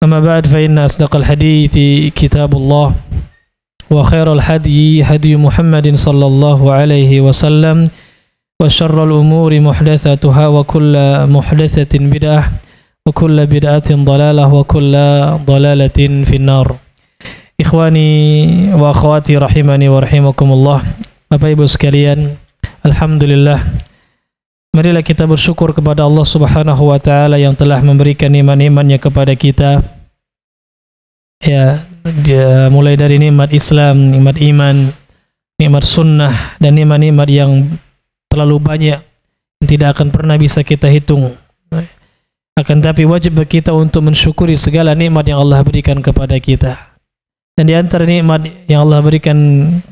أما بعد فإن أصدق الحديث كتاب الله وخير الحدي هدي محمد صلى الله عليه وسلم وشر الأمور محدثتها وكل محدثة بدعة وكل بدعة ضلالة وكل ضلالة في النار إخواني وأخواتي رحمني ورحمكم الله Bapak Ibu الحمد لله Marilah kita bersyukur kepada Allah Subhanahu wa taala yang telah memberikan iman-imannya kepada kita. Ya, dia mulai dari nikmat Islam, nikmat iman, nikmat sunnah dan nikmat-nikmat yang terlalu banyak yang tidak akan pernah bisa kita hitung. Akan tapi wajib bagi kita untuk mensyukuri segala nikmat yang Allah berikan kepada kita. Dan di antara nikmat yang Allah berikan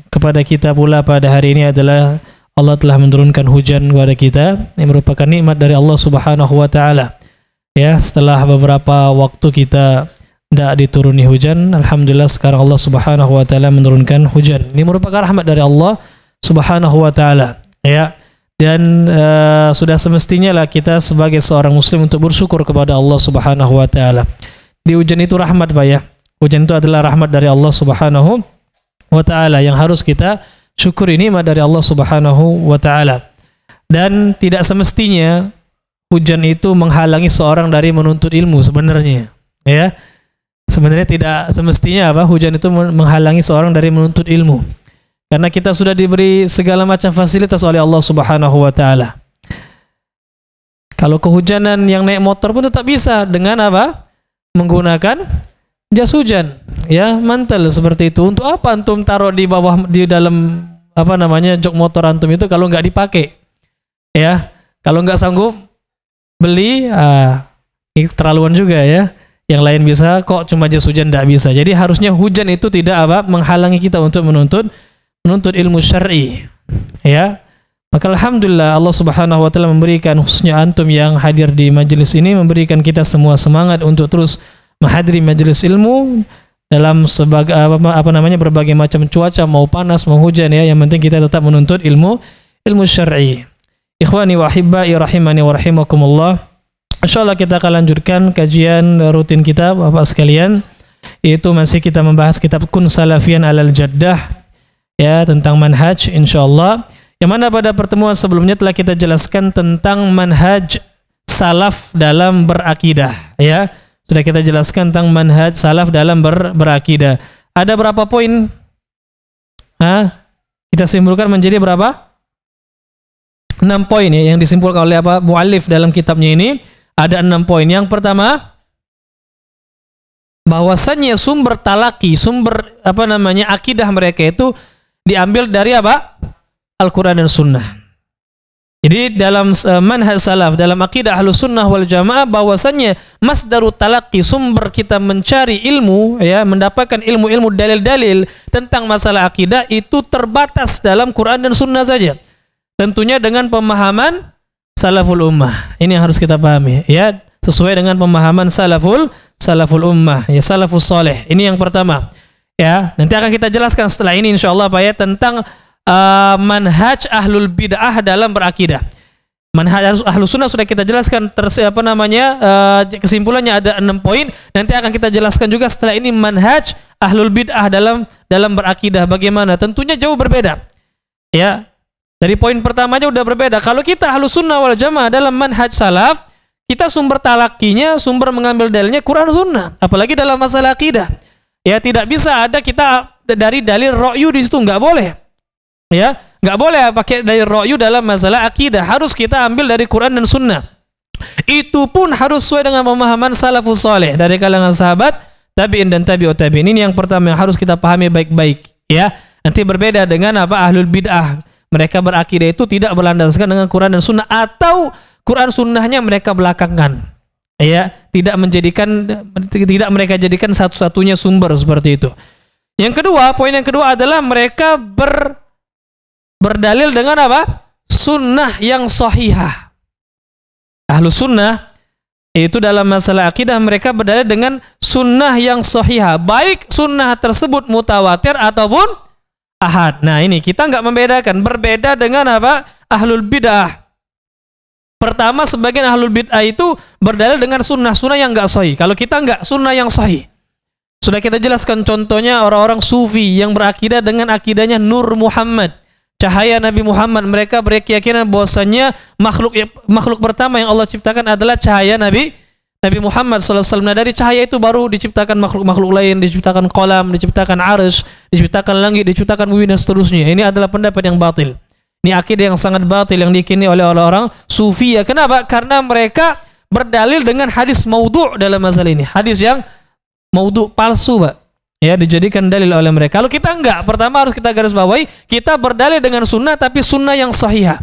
kepada kita pula pada hari ini adalah Allah telah menurunkan hujan kepada kita Ini merupakan nikmat dari Allah Subhanahu wa taala. Ya, setelah beberapa waktu kita tidak dituruni hujan, alhamdulillah sekarang Allah Subhanahu wa taala menurunkan hujan. Ini merupakan rahmat dari Allah Subhanahu wa taala. Ya. Dan e, sudah semestinya lah kita sebagai seorang muslim untuk bersyukur kepada Allah Subhanahu wa taala. Di hujan itu rahmat Pak ya. Hujan itu adalah rahmat dari Allah Subhanahu wa taala yang harus kita syukur ini dari Allah Subhanahu wa taala. Dan tidak semestinya hujan itu menghalangi seorang dari menuntut ilmu sebenarnya, ya. Sebenarnya tidak semestinya apa hujan itu menghalangi seorang dari menuntut ilmu. Karena kita sudah diberi segala macam fasilitas oleh Allah Subhanahu wa taala. Kalau kehujanan yang naik motor pun tetap bisa dengan apa? Menggunakan jas hujan ya mantel seperti itu untuk apa antum taruh di bawah di dalam apa namanya jok motor antum itu kalau nggak dipakai ya kalau nggak sanggup beli ah, terlaluan juga ya yang lain bisa kok cuma jas hujan tidak bisa jadi harusnya hujan itu tidak apa menghalangi kita untuk menuntut menuntut ilmu syar'i ya maka alhamdulillah Allah Subhanahu wa taala memberikan khususnya antum yang hadir di majelis ini memberikan kita semua semangat untuk terus menghadiri majelis ilmu dalam sebagai apa, apa namanya berbagai macam cuaca mau panas mau hujan ya yang penting kita tetap menuntut ilmu ilmu syar'i. Ikhwani wa ahibbai rahimani wa rahimakumullah. Insyaallah kita akan lanjutkan kajian rutin kita Bapak sekalian yaitu masih kita membahas kitab Kun Salafian Alal Jaddah ya tentang manhaj insyaallah. Yang mana pada pertemuan sebelumnya telah kita jelaskan tentang manhaj salaf dalam berakidah ya sudah kita jelaskan tentang manhaj salaf dalam ber, berakidah. Ada berapa poin? Hah? Kita simpulkan menjadi berapa? 6 poin ya yang disimpulkan oleh apa Mualif dalam kitabnya ini. Ada 6 poin. Yang pertama bahwasannya sumber talaki, sumber apa namanya akidah mereka itu diambil dari apa? Al-Qur'an dan Sunnah. Jadi dalam e, manhaj salaf, dalam akidah ahlu sunnah wal jamaah bahwasannya masdarut talaki sumber kita mencari ilmu, ya mendapatkan ilmu-ilmu dalil-dalil tentang masalah akidah itu terbatas dalam Quran dan sunnah saja. Tentunya dengan pemahaman salaful ummah. Ini yang harus kita pahami, ya sesuai dengan pemahaman salaful salaful ummah, ya salafus soleh. Ini yang pertama. Ya, nanti akan kita jelaskan setelah ini insyaallah Pak ya tentang Eh, manhaj ahlul bid'ah dalam berakidah. Manhaj ahlus sunnah sudah kita jelaskan ter, apa namanya uh, kesimpulannya ada enam poin. Nanti akan kita jelaskan juga setelah ini manhaj ahlul bid'ah dalam dalam berakidah bagaimana. Tentunya jauh berbeda. Ya, dari poin pertamanya sudah udah berbeda. Kalau kita ahlus sunnah wal jamaah dalam manhaj salaf, kita sumber talakinya, sumber mengambil dalilnya Quran sunnah. Apalagi dalam masalah akidah. Ya tidak bisa ada kita dari dalil ro'yu di situ nggak boleh ya nggak boleh pakai dari royu dalam masalah akidah harus kita ambil dari Quran dan Sunnah itu pun harus sesuai dengan pemahaman salafus soleh dari kalangan sahabat tabiin dan tabiut tabiin ini yang pertama yang harus kita pahami baik-baik ya nanti berbeda dengan apa ahlul bid'ah mereka berakidah itu tidak berlandaskan dengan Quran dan Sunnah atau Quran Sunnahnya mereka belakangkan. ya tidak menjadikan tidak mereka jadikan satu-satunya sumber seperti itu yang kedua poin yang kedua adalah mereka ber berdalil dengan apa? Sunnah yang sahihah. Ahlu sunnah itu dalam masalah akidah mereka berdalil dengan sunnah yang sahihah. Baik sunnah tersebut mutawatir ataupun ahad. Nah ini kita nggak membedakan. Berbeda dengan apa? Ahlul bid'ah. Pertama sebagian ahlul bid'ah itu berdalil dengan sunnah-sunnah yang nggak sahih. Kalau kita nggak sunnah yang sahih. Sudah kita jelaskan contohnya orang-orang sufi yang berakidah dengan akidahnya Nur Muhammad cahaya Nabi Muhammad. Mereka berkeyakinan bahwasanya makhluk makhluk pertama yang Allah ciptakan adalah cahaya Nabi Nabi Muhammad SAW. Nah dari cahaya itu baru diciptakan makhluk-makhluk lain, diciptakan kolam, diciptakan arus, diciptakan langit, diciptakan bumi dan seterusnya. Ini adalah pendapat yang batil. Ini akidah yang sangat batil yang dikini oleh orang-orang sufi ya. Kenapa? Karena mereka berdalil dengan hadis maudhu dalam masalah ini. Hadis yang maudhu palsu, Pak ya dijadikan dalil oleh mereka. Kalau kita enggak, pertama harus kita garis bawahi, kita berdalil dengan sunnah tapi sunnah yang sahih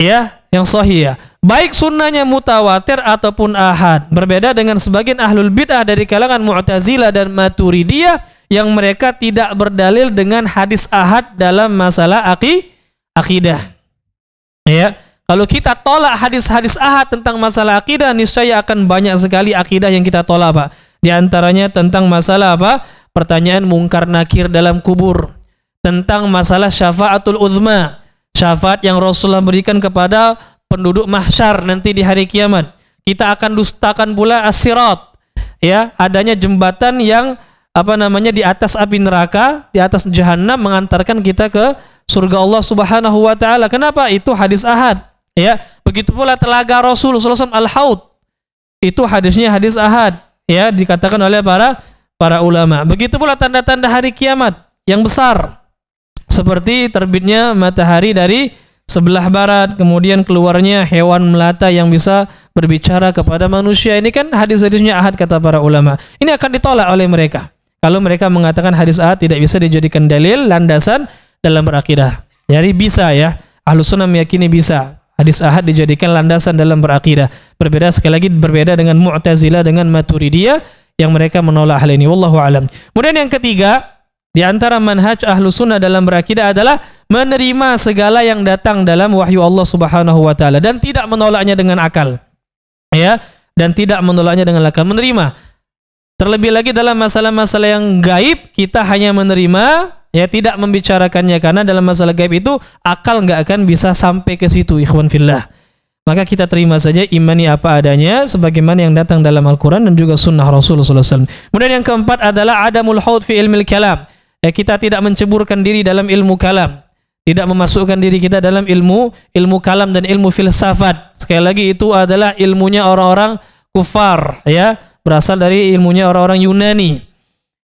Ya, yang sahihah. Baik sunnahnya mutawatir ataupun ahad. Berbeda dengan sebagian ahlul bid'ah dari kalangan Mu'tazilah dan Maturidiyah yang mereka tidak berdalil dengan hadis ahad dalam masalah aki, akidah. Ya, kalau kita tolak hadis-hadis ahad tentang masalah akidah, niscaya akan banyak sekali akidah yang kita tolak, Pak di antaranya tentang masalah apa? Pertanyaan mungkar nakir dalam kubur. Tentang masalah syafaatul uzma. Syafaat yang Rasulullah berikan kepada penduduk mahsyar nanti di hari kiamat. Kita akan dustakan pula asirat. Ya, adanya jembatan yang apa namanya di atas api neraka, di atas jahanam mengantarkan kita ke surga Allah Subhanahu wa taala. Kenapa? Itu hadis ahad. Ya, begitu pula telaga Rasul sallallahu alaihi wasallam al-haud. Itu hadisnya hadis ahad ya dikatakan oleh para para ulama. Begitu pula tanda-tanda hari kiamat yang besar seperti terbitnya matahari dari sebelah barat, kemudian keluarnya hewan melata yang bisa berbicara kepada manusia. Ini kan hadis-hadisnya ahad kata para ulama. Ini akan ditolak oleh mereka. Kalau mereka mengatakan hadis ahad tidak bisa dijadikan dalil landasan dalam berakidah. Jadi bisa ya. Ahlus sunnah meyakini bisa. Hadis ahad dijadikan landasan dalam berakidah. Berbeda sekali lagi berbeda dengan Mu'tazilah dengan Maturidiyah yang mereka menolak hal ini. Wallahu alam. Kemudian yang ketiga, di antara manhaj ahlu sunnah dalam berakidah adalah menerima segala yang datang dalam wahyu Allah Subhanahu wa taala dan tidak menolaknya dengan akal. Ya, dan tidak menolaknya dengan akal. Menerima. Terlebih lagi dalam masalah-masalah yang gaib, kita hanya menerima ya tidak membicarakannya karena dalam masalah gaib itu akal nggak akan bisa sampai ke situ ikhwan fillah maka kita terima saja imani apa adanya sebagaimana yang datang dalam Al-Quran dan juga sunnah Rasulullah Alaihi Wasallam. kemudian yang keempat adalah adamul haud fi ilmil kalam ya, kita tidak menceburkan diri dalam ilmu kalam tidak memasukkan diri kita dalam ilmu ilmu kalam dan ilmu filsafat sekali lagi itu adalah ilmunya orang-orang kufar ya berasal dari ilmunya orang-orang Yunani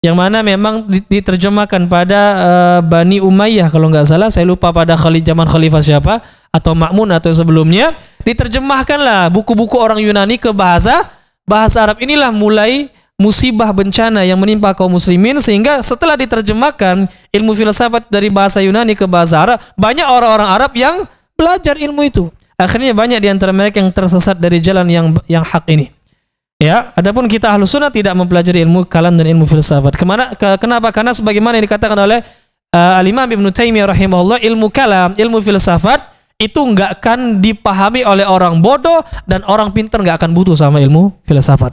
yang mana memang diterjemahkan pada uh, Bani Umayyah kalau nggak salah saya lupa pada khali, zaman khalifah siapa atau Makmun atau sebelumnya diterjemahkanlah buku-buku orang Yunani ke bahasa bahasa Arab inilah mulai musibah bencana yang menimpa kaum muslimin sehingga setelah diterjemahkan ilmu filsafat dari bahasa Yunani ke bahasa Arab banyak orang-orang Arab yang belajar ilmu itu akhirnya banyak di antara mereka yang tersesat dari jalan yang yang hak ini Ya, adapun kita ahlu sunnah tidak mempelajari ilmu kalam dan ilmu filsafat. Kemana, ke, kenapa? Karena sebagaimana yang dikatakan oleh uh, Al-Imam Ibn Taimiyah rahimahullah, ilmu kalam, ilmu filsafat itu nggak akan dipahami oleh orang bodoh dan orang pinter nggak akan butuh sama ilmu filsafat.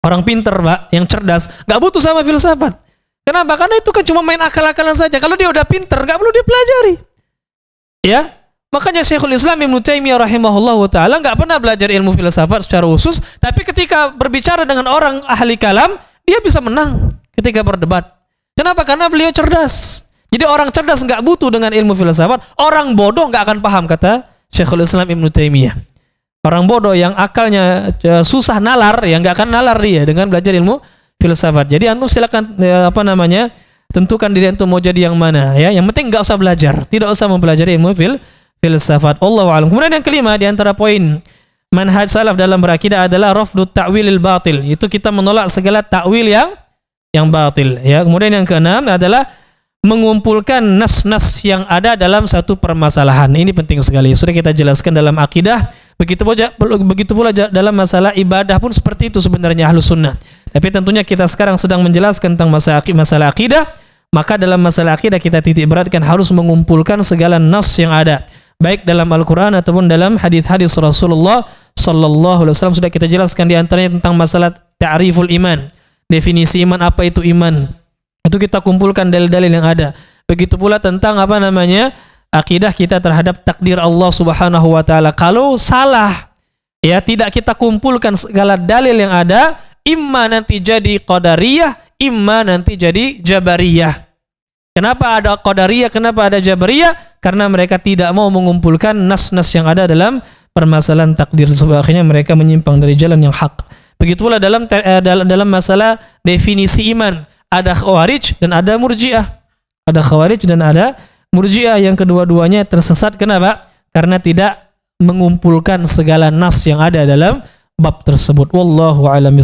Orang pinter, Pak, yang cerdas, nggak butuh sama filsafat. Kenapa? Karena itu kan cuma main akal-akalan saja. Kalau dia udah pinter, nggak perlu dipelajari. Ya, Makanya Syekhul Islam Ibn Taimiyah rahimahullah taala nggak pernah belajar ilmu filsafat secara khusus, tapi ketika berbicara dengan orang ahli kalam, dia bisa menang ketika berdebat. Kenapa? Karena beliau cerdas. Jadi orang cerdas nggak butuh dengan ilmu filsafat, orang bodoh nggak akan paham kata Syekhul Islam Ibn Taimiyah. Orang bodoh yang akalnya e, susah nalar, yang nggak akan nalar dia dengan belajar ilmu filsafat. Jadi antum silakan e, apa namanya tentukan diri antum mau jadi yang mana ya. Yang penting nggak usah belajar, tidak usah mempelajari ilmu filsafat filsafat Allah alam. Kemudian yang kelima di antara poin manhaj salaf dalam berakidah adalah rafdu ta'wilil batil. Itu kita menolak segala takwil yang yang batil ya. Kemudian yang keenam adalah mengumpulkan nas-nas yang ada dalam satu permasalahan. Ini penting sekali. Sudah kita jelaskan dalam akidah, begitu pula begitu pula dalam masalah ibadah pun seperti itu sebenarnya ahlu sunnah. Tapi tentunya kita sekarang sedang menjelaskan tentang masalah masalah akidah, maka dalam masalah akidah kita titik beratkan harus mengumpulkan segala nas yang ada baik dalam Al-Qur'an ataupun dalam hadis-hadis Rasulullah sallallahu alaihi wasallam sudah kita jelaskan di antaranya tentang masalah ta'riful iman, definisi iman apa itu iman. Itu kita kumpulkan dalil-dalil yang ada. Begitu pula tentang apa namanya? akidah kita terhadap takdir Allah Subhanahu wa taala. Kalau salah ya tidak kita kumpulkan segala dalil yang ada, imma nanti jadi qadariyah, imma nanti jadi jabariyah. Kenapa ada Qadariyah, kenapa ada Jabariyah? Karena mereka tidak mau mengumpulkan nas-nas yang ada dalam permasalahan takdir. Sebab akhirnya mereka menyimpang dari jalan yang hak. Begitulah dalam eh, dalam masalah definisi iman. Ada khawarij dan ada murjiah. Ada khawarij dan ada murjiah yang kedua-duanya tersesat. Kenapa? Karena tidak mengumpulkan segala nas yang ada dalam bab tersebut. Wallahu a'lam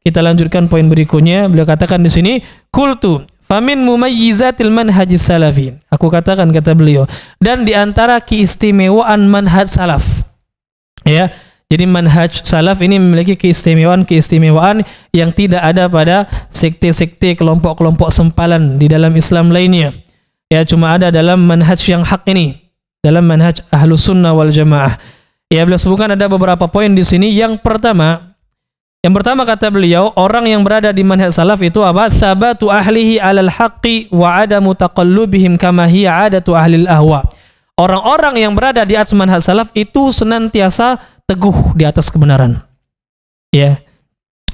Kita lanjutkan poin berikutnya. Beliau katakan di sini, "Kultu Famin mumayyizatil manhaj salafin. Aku katakan kata beliau dan di antara keistimewaan manhaj salaf. Ya. Jadi manhaj salaf ini memiliki keistimewaan-keistimewaan yang tidak ada pada sekte-sekte kelompok-kelompok sempalan di dalam Islam lainnya. Ya cuma ada dalam manhaj yang hak ini. Dalam manhaj ahlu sunnah wal jamaah. Ya beliau sebutkan ada beberapa poin di sini. Yang pertama, yang pertama kata beliau, orang yang berada di manhaj salaf itu apa? Sabatu ahlihi alal haqqi wa adamu taqallubihim kama hiya adatu ahlil ahwa. Orang-orang yang berada di atas manhaj salaf itu senantiasa teguh di atas kebenaran. Ya.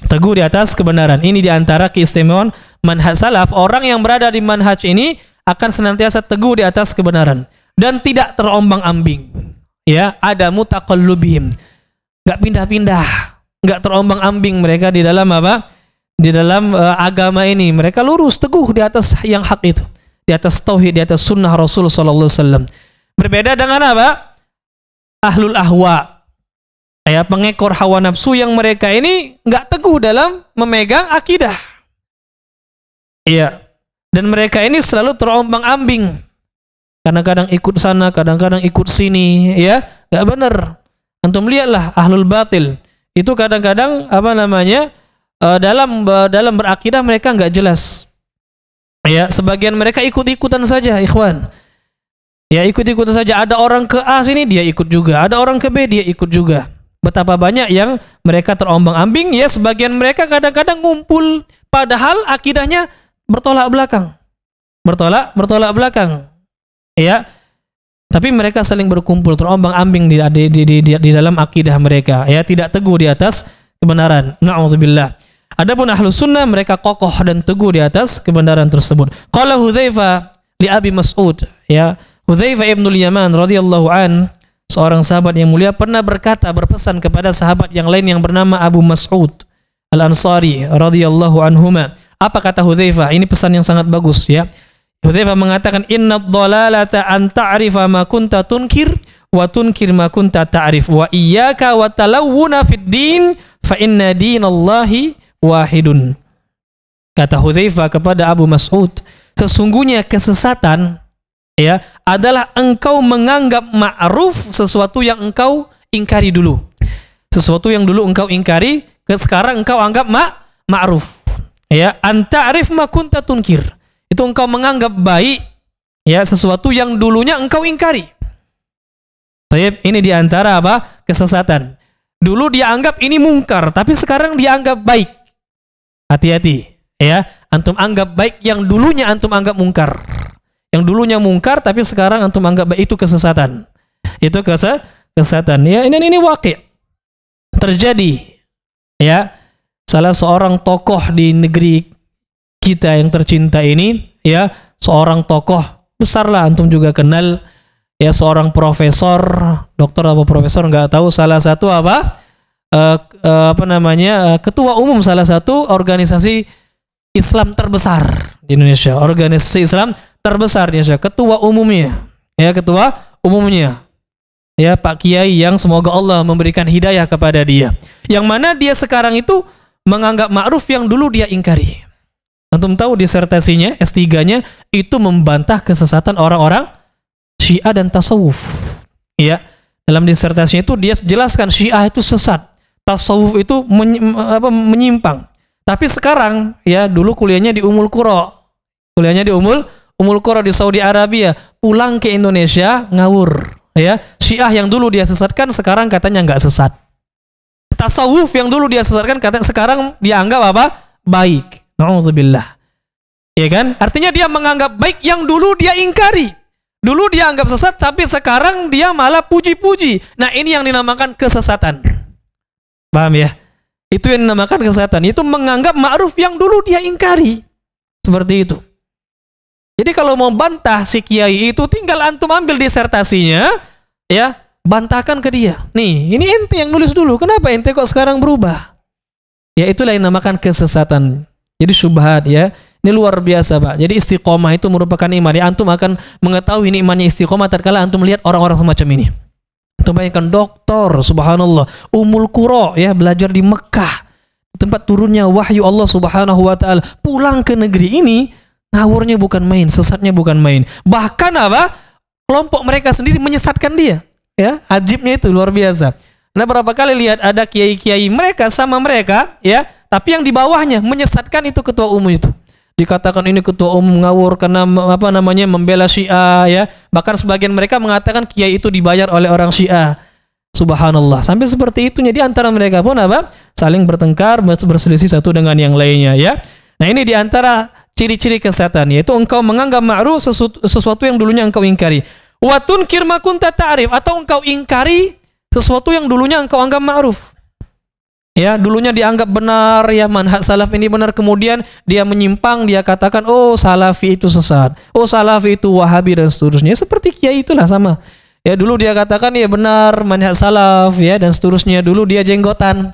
Teguh di atas kebenaran. Ini di antara keistimewaan manhaj salaf. Orang yang berada di manhaj ini akan senantiasa teguh di atas kebenaran dan tidak terombang-ambing. Ya, ada taqallubihim. Gak pindah-pindah nggak terombang-ambing mereka di dalam apa? Di dalam uh, agama ini mereka lurus teguh di atas yang hak itu, di atas tauhid, di atas sunnah Rasul saw Berbeda dengan apa? Ahlul ahwa. Ya, pengekor hawa nafsu yang mereka ini nggak teguh dalam memegang akidah. Iya. Dan mereka ini selalu terombang-ambing. Kadang-kadang ikut sana, kadang-kadang ikut sini, ya. Nggak benar. Antum lihatlah ahlul batil itu kadang-kadang apa namanya eh, dalam dalam berakidah mereka nggak jelas ya sebagian mereka ikut-ikutan saja ikhwan ya ikut-ikutan saja ada orang ke A sini dia ikut juga ada orang ke B dia ikut juga betapa banyak yang mereka terombang ambing ya sebagian mereka kadang-kadang ngumpul padahal akidahnya bertolak belakang bertolak bertolak belakang ya tapi mereka saling berkumpul terombang-ambing di, di, di, di, di dalam akidah mereka ya tidak teguh di atas kebenaran na'udzubillah adapun ahlu sunnah mereka kokoh dan teguh di atas kebenaran tersebut qala Hudzaifah li Abi Mas'ud ya Hudzaifah ibnul Yaman radhiyallahu an seorang sahabat yang mulia pernah berkata berpesan kepada sahabat yang lain yang bernama Abu Mas'ud Al-Ansari radhiyallahu anhuma apa kata Hudzaifah ini pesan yang sangat bagus ya Hudzaifah mengatakan inna dhalalata an ta'rifa ma kunta tunkir wa tunkir ma kunta ta'rif wa iyyaka wa talawuna fid din fa inna dinallahi wahidun. Kata Hudzaifah kepada Abu Mas'ud, sesungguhnya kesesatan ya adalah engkau menganggap ma'ruf sesuatu yang engkau ingkari dulu. Sesuatu yang dulu engkau ingkari, sekarang engkau anggap ma ma'ruf. Ya, anta'rif ma kunta tunkir itu engkau menganggap baik ya sesuatu yang dulunya engkau ingkari. Tapi ini diantara apa? Kesesatan. Dulu dia anggap ini mungkar, tapi sekarang dia anggap baik. Hati-hati, ya. Antum anggap baik yang dulunya antum anggap mungkar. Yang dulunya mungkar, tapi sekarang antum anggap baik itu kesesatan. Itu kese kesesatan. Ya, ini ini wakil terjadi. Ya, salah seorang tokoh di negeri kita yang tercinta ini ya seorang tokoh besar lah antum juga kenal ya seorang profesor dokter apa profesor nggak tahu salah satu apa uh, uh, apa namanya uh, ketua umum salah satu organisasi Islam terbesar di Indonesia organisasi Islam terbesar di Indonesia ketua umumnya ya ketua umumnya ya Pak Kiai yang semoga Allah memberikan hidayah kepada dia yang mana dia sekarang itu menganggap ma'ruf yang dulu dia ingkari Antum tahu disertasinya, S3-nya itu membantah kesesatan orang-orang Syiah dan tasawuf. Ya, dalam disertasinya itu dia jelaskan Syiah itu sesat, tasawuf itu men, apa, menyimpang. Tapi sekarang ya dulu kuliahnya di Umul Qura. Kuliahnya di Umul Umul Qura di Saudi Arabia, pulang ke Indonesia ngawur ya. Syiah yang dulu dia sesatkan sekarang katanya nggak sesat. Tasawuf yang dulu dia sesatkan katanya sekarang dianggap apa? baik Nauzubillah. Ya kan? Artinya dia menganggap baik yang dulu dia ingkari. Dulu dia anggap sesat, tapi sekarang dia malah puji-puji. Nah, ini yang dinamakan kesesatan. Paham ya? Itu yang dinamakan kesesatan. Itu menganggap ma'ruf yang dulu dia ingkari. Seperti itu. Jadi kalau mau bantah si kiai itu, tinggal antum ambil disertasinya, ya, bantahkan ke dia. Nih, ini ente yang nulis dulu. Kenapa ente kok sekarang berubah? Ya itulah yang dinamakan kesesatan. Jadi syubhat ya. Ini luar biasa, Pak. Jadi istiqomah itu merupakan iman. Ya, antum akan mengetahui ini imannya istiqomah terkala antum melihat orang-orang semacam ini. Antum bayangkan dokter, subhanallah, umul kuro ya, belajar di Mekah. Tempat turunnya wahyu Allah Subhanahu wa taala. Pulang ke negeri ini, ngawurnya bukan main, sesatnya bukan main. Bahkan apa? Kelompok mereka sendiri menyesatkan dia. Ya, ajibnya itu luar biasa. Nah, berapa kali lihat ada kiai-kiai mereka sama mereka, ya, tapi yang di bawahnya menyesatkan itu ketua umum itu. Dikatakan ini ketua umum ngawur karena apa namanya membela Syiah ya. Bahkan sebagian mereka mengatakan kiai itu dibayar oleh orang Syiah. Subhanallah. Sampai seperti itu. Jadi antara mereka pun apa? Saling bertengkar, berselisih satu dengan yang lainnya ya. Nah ini diantara ciri-ciri kesehatan yaitu engkau menganggap ma'ruf sesuatu, sesuatu yang dulunya engkau ingkari. Watun kirmakun tata'arif atau engkau ingkari sesuatu yang dulunya engkau anggap ma'ruf. Ya, dulunya dianggap benar ya manhaj salaf ini benar, kemudian dia menyimpang, dia katakan oh salafi itu sesat. Oh salafi itu wahabi dan seterusnya. Seperti kiai itulah sama. Ya, dulu dia katakan ya benar manhaj salaf ya dan seterusnya. Dulu dia jenggotan.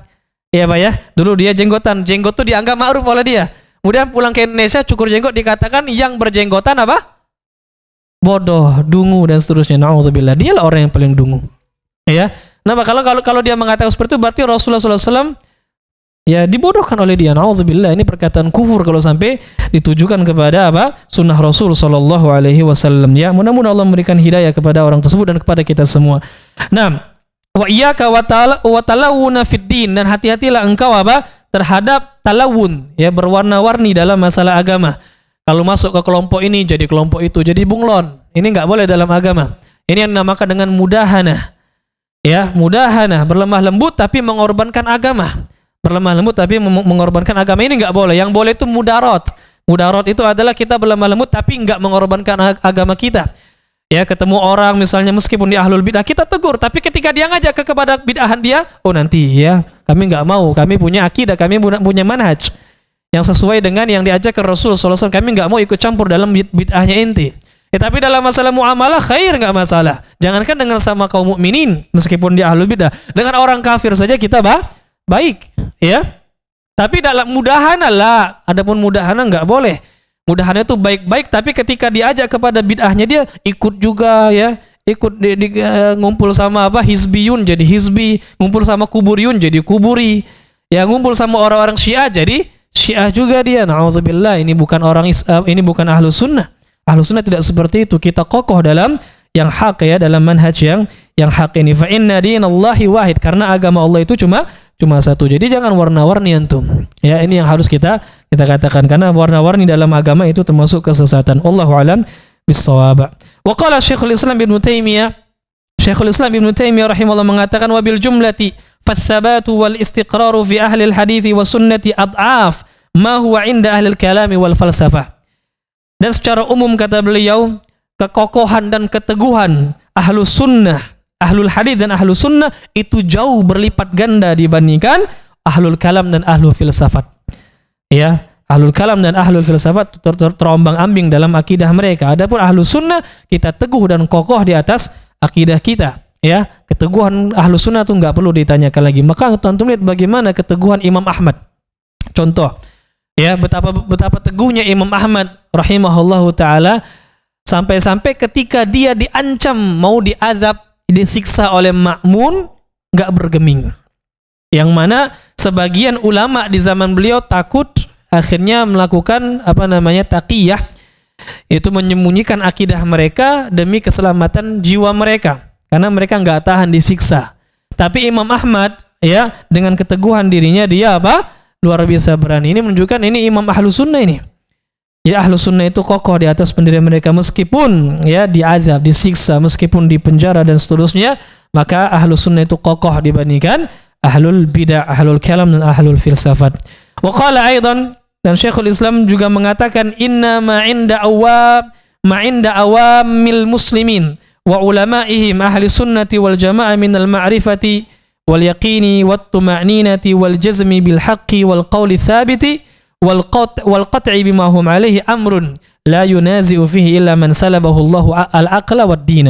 Ya, Pak ya. Dulu dia jenggotan. Jenggot tuh dianggap ma'ruf oleh dia. Kemudian pulang ke Indonesia cukur jenggot dikatakan yang berjenggotan apa? Bodoh, dungu dan seterusnya. Nauzubillah. Dialah orang yang paling dungu. Ya. Nah, kalau kalau kalau dia mengatakan seperti itu berarti Rasulullah SAW ya dibodohkan oleh dia. Nauzubillah ini perkataan kufur kalau sampai ditujukan kepada apa? Sunnah Rasul Sallallahu Alaihi Wasallam. Ya, mudah-mudahan Allah memberikan hidayah kepada orang tersebut dan kepada kita semua. Nah, wa iyyaka wa talawuna fid din dan hati-hatilah engkau apa? terhadap talawun ya berwarna-warni dalam masalah agama. Kalau masuk ke kelompok ini jadi kelompok itu jadi bunglon. Ini nggak boleh dalam agama. Ini yang dinamakan dengan mudahanah ya mudahana ya, berlemah lembut tapi mengorbankan agama berlemah lembut tapi mengorbankan agama ini nggak boleh yang boleh itu mudarat mudarat itu adalah kita berlemah lembut tapi nggak mengorbankan agama kita ya ketemu orang misalnya meskipun di ahlul bidah kita tegur tapi ketika dia ngajak ke kepada bidahan dia oh nanti ya kami nggak mau kami punya akidah kami punya manhaj yang sesuai dengan yang diajak ke Rasul SAW kami nggak mau ikut campur dalam bid'ahnya inti Ya, tapi dalam masalah muamalah khair nggak masalah. Jangankan dengan sama kaum mukminin meskipun dia ahlul bidah, dengan orang kafir saja kita bah baik, ya. Tapi dalam mudahana lah, adapun mudahana nggak boleh. Mudahannya itu baik-baik, tapi ketika diajak kepada bid'ahnya dia ikut juga ya, ikut di, di, uh, ngumpul sama apa hizbiyun jadi hizbi, ngumpul sama kuburiyun jadi kuburi, ya ngumpul sama orang-orang syiah jadi syiah juga dia. Nauzubillah ini bukan orang Islam, eh, ini bukan ahlu sunnah. Ahlu sunnah tidak seperti itu. Kita kokoh dalam yang hak ya dalam manhaj yang yang hak ini fa inna dinallahi wahid karena agama Allah itu cuma cuma satu jadi jangan warna-warni antum ya ini yang harus kita kita katakan karena warna-warni dalam agama itu termasuk kesesatan Allah alam bisawab wa qala Syekhul Islam bin Taimiyah Syekhul Islam bin Taimiyah rahimahullah mengatakan wabil jumlati fathabatu wal istiqraru fi ahli al hadithi wa sunnati ad'af ma huwa inda ahli al kalami wal falsafah dan secara umum kata beliau, kekokohan dan keteguhan ahlu sunnah, ahlul hadis dan ahlu sunnah itu jauh berlipat ganda dibandingkan ahlul kalam dan ahlu filsafat. Ya, ahlul kalam dan ahlul filsafat ter ter terombang ambing dalam akidah mereka. Adapun ahlu sunnah kita teguh dan kokoh di atas akidah kita. Ya, keteguhan ahlu sunnah itu nggak perlu ditanyakan lagi. Maka -tuan lihat bagaimana keteguhan Imam Ahmad. Contoh, Ya, betapa betapa teguhnya Imam Ahmad rahimahullahu taala sampai-sampai ketika dia diancam mau diazab, disiksa oleh makmun nggak bergeming. Yang mana sebagian ulama di zaman beliau takut akhirnya melakukan apa namanya taqiyah itu menyembunyikan akidah mereka demi keselamatan jiwa mereka karena mereka nggak tahan disiksa. Tapi Imam Ahmad ya dengan keteguhan dirinya dia apa? luar biasa berani. Ini menunjukkan ini imam ahlu sunnah ini. Ya ahlu sunnah itu kokoh di atas pendirian mereka meskipun ya diadab, disiksa, meskipun dipenjara dan seterusnya, maka ahlu sunnah itu kokoh dibandingkan ahlul bidah, ahlul kalam dan ahlul filsafat. Wa qala aidan dan Syekhul Islam juga mengatakan inna ma inda awam ma inda awamil muslimin wa ulama'ihim ahli sunnati wal jamaah minal ma'rifati واليقين والطمأنينة والجزم بالحق والقول الثابت والقطع, بما هم عليه أمر لا ينازع فيه إلا من سلبه الله العقل والدين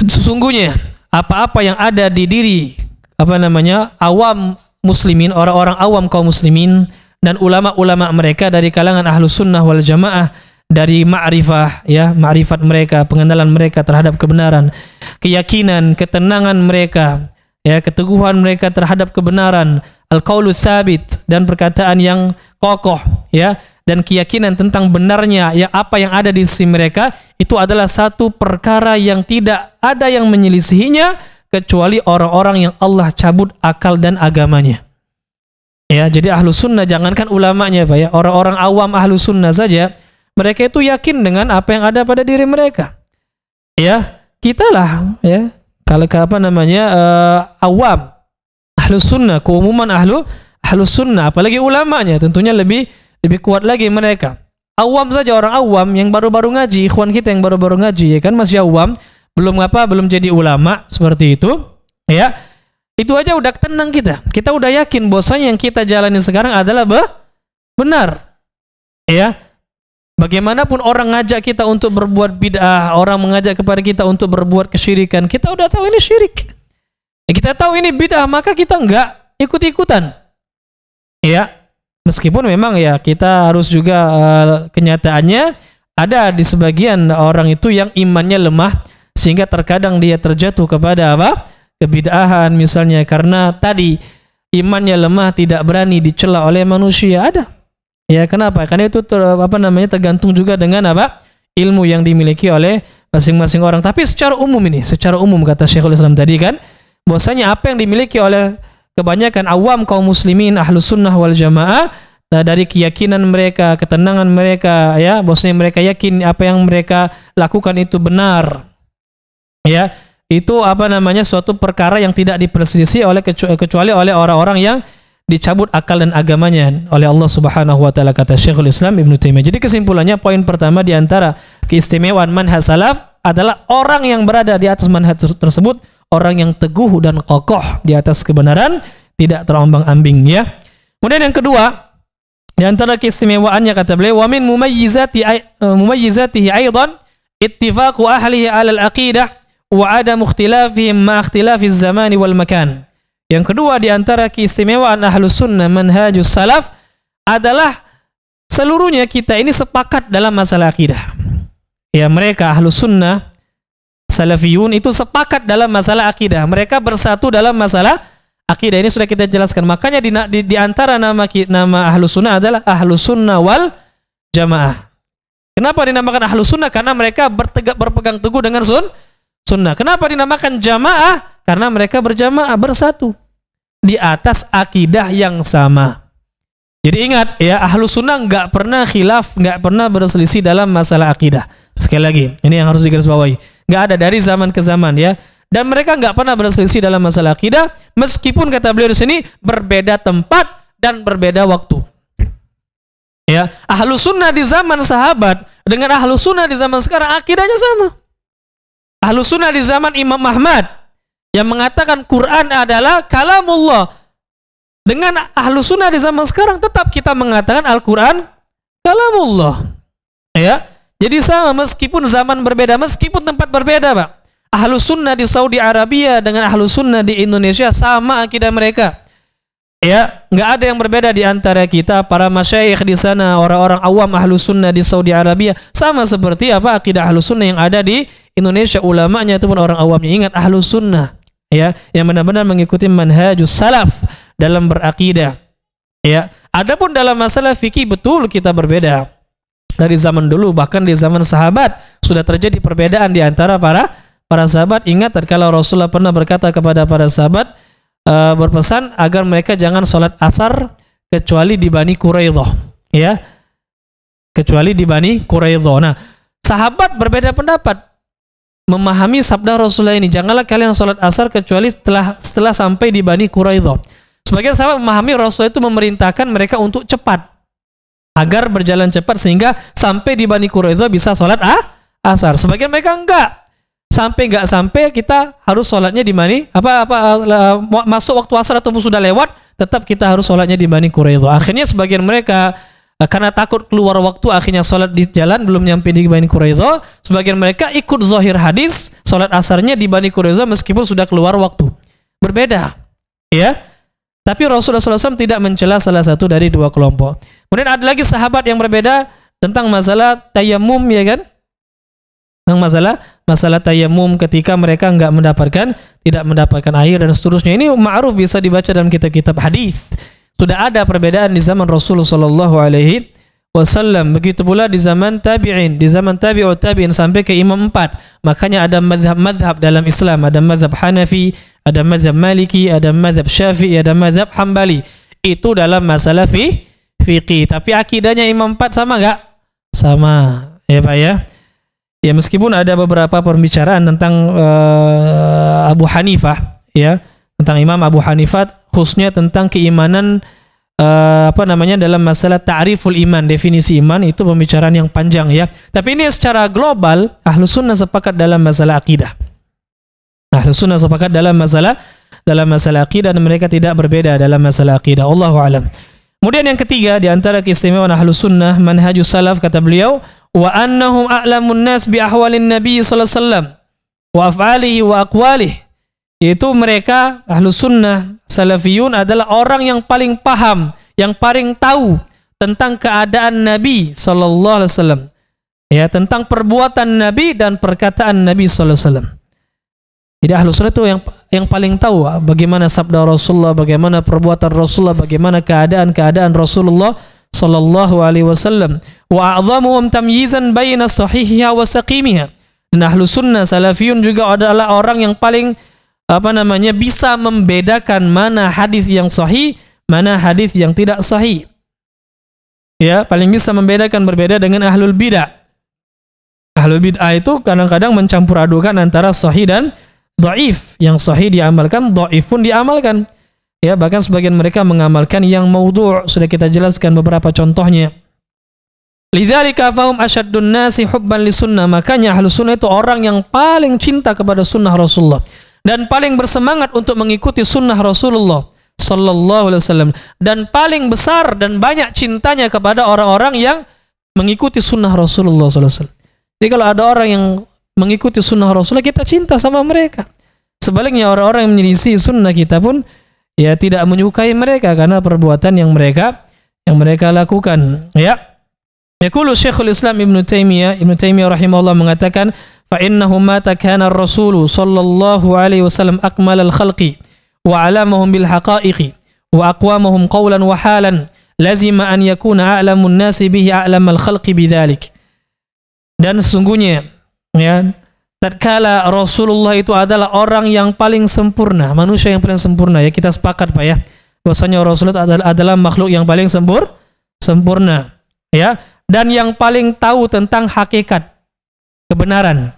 Sesungguhnya apa-apa yang ada di diri apa namanya awam muslimin orang-orang awam kaum muslimin dan ulama-ulama mereka dari kalangan ahlu sunnah wal jamaah dari ma'rifah ya ma'rifat mereka pengenalan mereka terhadap kebenaran keyakinan ketenangan mereka ya keteguhan mereka terhadap kebenaran al-qaulu sabit dan perkataan yang kokoh ya dan keyakinan tentang benarnya ya apa yang ada di sisi mereka itu adalah satu perkara yang tidak ada yang menyelisihinya kecuali orang-orang yang Allah cabut akal dan agamanya ya jadi ahlu sunnah jangankan ulamanya pak ya orang-orang awam ahlu sunnah saja mereka itu yakin dengan apa yang ada pada diri mereka. Ya, kita lah ya. Kalau ke apa namanya uh, awam ahlu sunnah keumuman ahlu ahlu sunnah apalagi ulamanya tentunya lebih lebih kuat lagi mereka awam saja orang awam yang baru-baru ngaji ikhwan kita yang baru-baru ngaji ya kan masih awam belum apa belum jadi ulama seperti itu ya itu aja udah tenang kita kita udah yakin bahwasanya yang kita jalani sekarang adalah be benar ya Bagaimanapun orang ngajak kita untuk berbuat bid'ah, orang mengajak kepada kita untuk berbuat kesyirikan, kita udah tahu ini syirik. Ya, kita tahu ini bid'ah, maka kita nggak ikut-ikutan. Ya, meskipun memang ya kita harus juga uh, kenyataannya ada di sebagian orang itu yang imannya lemah sehingga terkadang dia terjatuh kepada apa? kebid'ahan misalnya karena tadi imannya lemah tidak berani dicela oleh manusia ada Ya, kenapa? Karena itu ter, apa namanya tergantung juga dengan apa? ilmu yang dimiliki oleh masing-masing orang. Tapi secara umum ini, secara umum kata Syekhul Islam tadi kan, bahwasanya apa yang dimiliki oleh kebanyakan awam kaum muslimin ahlus sunnah wal jamaah nah dari keyakinan mereka, ketenangan mereka ya, bahwasanya mereka yakin apa yang mereka lakukan itu benar. Ya, itu apa namanya suatu perkara yang tidak diperselisih oleh kecuali oleh orang-orang yang dicabut akal dan agamanya oleh Allah Subhanahu wa taala kata Syekhul Islam Ibnu Taimiyah. Jadi kesimpulannya poin pertama di antara keistimewaan manhaj salaf adalah orang yang berada di atas manhaj tersebut orang yang teguh dan kokoh di atas kebenaran, tidak terombang-ambing ya. Kemudian yang kedua, di antara keistimewaannya kata beliau, "Wa min mumayyizati eh, mumayyizatihi aidan ittifaqu ahlihi 'ala al-aqidah wa 'adam ikhtilafihim ma ikhtilafi az-zamani wal makan." Yang kedua di antara keistimewaan ahlus sunnah manhajus salaf adalah seluruhnya kita ini sepakat dalam masalah akidah. Ya mereka ahlus sunnah salafiyun itu sepakat dalam masalah akidah. Mereka bersatu dalam masalah akidah ini sudah kita jelaskan. Makanya di, di, di antara nama nama ahlus sunnah adalah ahlus sunnah wal jamaah. Kenapa dinamakan ahlus sunnah? Karena mereka bertegak berpegang teguh dengan sun sunnah. Kenapa dinamakan jamaah? Karena mereka berjamaah bersatu di atas akidah yang sama. Jadi ingat ya, ahlu sunnah nggak pernah khilaf, nggak pernah berselisih dalam masalah akidah. Sekali lagi, ini yang harus digarisbawahi. Nggak ada dari zaman ke zaman ya. Dan mereka nggak pernah berselisih dalam masalah akidah, meskipun kata beliau di sini berbeda tempat dan berbeda waktu. Ya, ahlu sunnah di zaman sahabat dengan ahlu sunnah di zaman sekarang akidahnya sama. Ahlu sunnah di zaman Imam Ahmad yang mengatakan Quran adalah kalamullah. Dengan ahlu sunnah di zaman sekarang tetap kita mengatakan Al-Quran kalamullah. Ya, jadi sama meskipun zaman berbeda, meskipun tempat berbeda, Pak. Ahlu sunnah di Saudi Arabia dengan ahlu sunnah di Indonesia sama akidah mereka. Ya, nggak ada yang berbeda di antara kita para masyaikh di sana, orang-orang awam ahlu sunnah di Saudi Arabia sama seperti apa akidah ahlu sunnah yang ada di Indonesia ulamanya itu pun orang awamnya ingat ahlu sunnah ya yang benar-benar mengikuti manhajus salaf dalam berakidah ya adapun dalam masalah fikih betul kita berbeda dari zaman dulu bahkan di zaman sahabat sudah terjadi perbedaan di antara para para sahabat ingat kalau Rasulullah pernah berkata kepada para sahabat e, berpesan agar mereka jangan sholat asar kecuali di Bani Quraidah ya kecuali di Bani Quraidah nah sahabat berbeda pendapat memahami sabda Rasulullah ini janganlah kalian sholat asar kecuali setelah setelah sampai di Bani Quraidah. Sebagian sahabat memahami Rasulullah itu memerintahkan mereka untuk cepat agar berjalan cepat sehingga sampai di Bani Quraidah bisa sholat ah, asar. Sebagian mereka enggak sampai enggak sampai kita harus sholatnya di bani apa apa masuk waktu asar ataupun sudah lewat tetap kita harus sholatnya di Bani Quraidah. Akhirnya sebagian mereka Nah, karena takut keluar waktu akhirnya sholat di jalan belum nyampe di Bani Quraiza sebagian mereka ikut zohir hadis sholat asarnya di Bani Quraiza meskipun sudah keluar waktu berbeda ya tapi Rasulullah SAW tidak mencela salah satu dari dua kelompok kemudian ada lagi sahabat yang berbeda tentang masalah tayamum ya kan tentang masalah masalah tayamum ketika mereka nggak mendapatkan tidak mendapatkan air dan seterusnya ini ma'ruf bisa dibaca dalam kitab-kitab hadis sudah ada perbedaan di zaman Rasulullah Shallallahu Alaihi Wasallam. Begitu pula di zaman tabi'in, di zaman tabi'ut tabi'in sampai ke imam empat. Makanya ada madhab-madhab dalam Islam. Ada madhab Hanafi, ada madhab Maliki, ada madhab Syafi'i, ada madhab Hambali. Itu dalam masalah fi, fiqih. Tapi akidahnya imam empat sama nggak? Sama. Ya Pak ya. Ya meskipun ada beberapa pembicaraan tentang uh, Abu Hanifah ya tentang Imam Abu Hanifat khususnya tentang keimanan uh, apa namanya dalam masalah ta'riful iman, definisi iman itu pembicaraan yang panjang ya. Tapi ini secara global ahlu sunnah sepakat dalam masalah akidah. Ahlu sunnah sepakat dalam masalah dalam masalah akidah dan mereka tidak berbeda dalam masalah akidah. Allahu alam. Kemudian yang ketiga di antara keistimewaan ahlu sunnah manhajus salaf kata beliau wa annahum a'lamun nas bi ahwalin nabi sallallahu alaihi wasallam wa af'alihi wa aqwalihi yaitu mereka ahlu sunnah salafiyun adalah orang yang paling paham, yang paling tahu tentang keadaan Nabi Sallallahu Alaihi Wasallam. Ya, tentang perbuatan Nabi dan perkataan Nabi Sallallahu Alaihi Wasallam. Jadi ahlu sunnah itu yang yang paling tahu ah, bagaimana sabda Rasulullah, bagaimana perbuatan Rasulullah, bagaimana keadaan-keadaan Rasulullah sallallahu alaihi wasallam. Wa a'zamuhum tamyizan baina sahihiha wa saqimiha. Dan ahlu sunnah salafiyun juga adalah orang yang paling apa namanya bisa membedakan mana hadis yang sahih, mana hadis yang tidak sahih. Ya, paling bisa membedakan berbeda dengan ahlul bidah. Ahlul bidah itu kadang-kadang mencampur adukan antara sahih dan dhaif. Yang sahih diamalkan, dhaif pun diamalkan. Ya, bahkan sebagian mereka mengamalkan yang maudhu' sudah kita jelaskan beberapa contohnya. Lidzalika fahum asyaddun nasi hubban li sunnah. Makanya ahlu sunnah itu orang yang paling cinta kepada sunnah Rasulullah dan paling bersemangat untuk mengikuti sunnah Rasulullah Sallallahu Alaihi Wasallam dan paling besar dan banyak cintanya kepada orang-orang yang mengikuti sunnah Rasulullah Sallallahu Alaihi Wasallam. Jadi kalau ada orang yang mengikuti sunnah Rasulullah kita cinta sama mereka. Sebaliknya orang-orang yang menyelisih sunnah kita pun ya tidak menyukai mereka karena perbuatan yang mereka yang mereka lakukan. Ya. ya Yaqulu Syekhul Islam Ibn Taimiyah Ibn Taimiyah rahimahullah mengatakan فإنه تَكَانَ كان الرسول صلى الله عليه وسلم أكمل الخلق وعلامهم بالحقائق وأقوامهم قولا وحالا لازم أن يكون أعلم الناس به أعلم الخلق بذلك dan sesungguhnya ya tatkala Rasulullah itu adalah orang yang paling sempurna manusia yang paling sempurna ya kita sepakat Pak ya bahwasanya Rasulullah adalah, adalah makhluk yang paling sempur sempurna ya dan yang paling tahu tentang hakikat kebenaran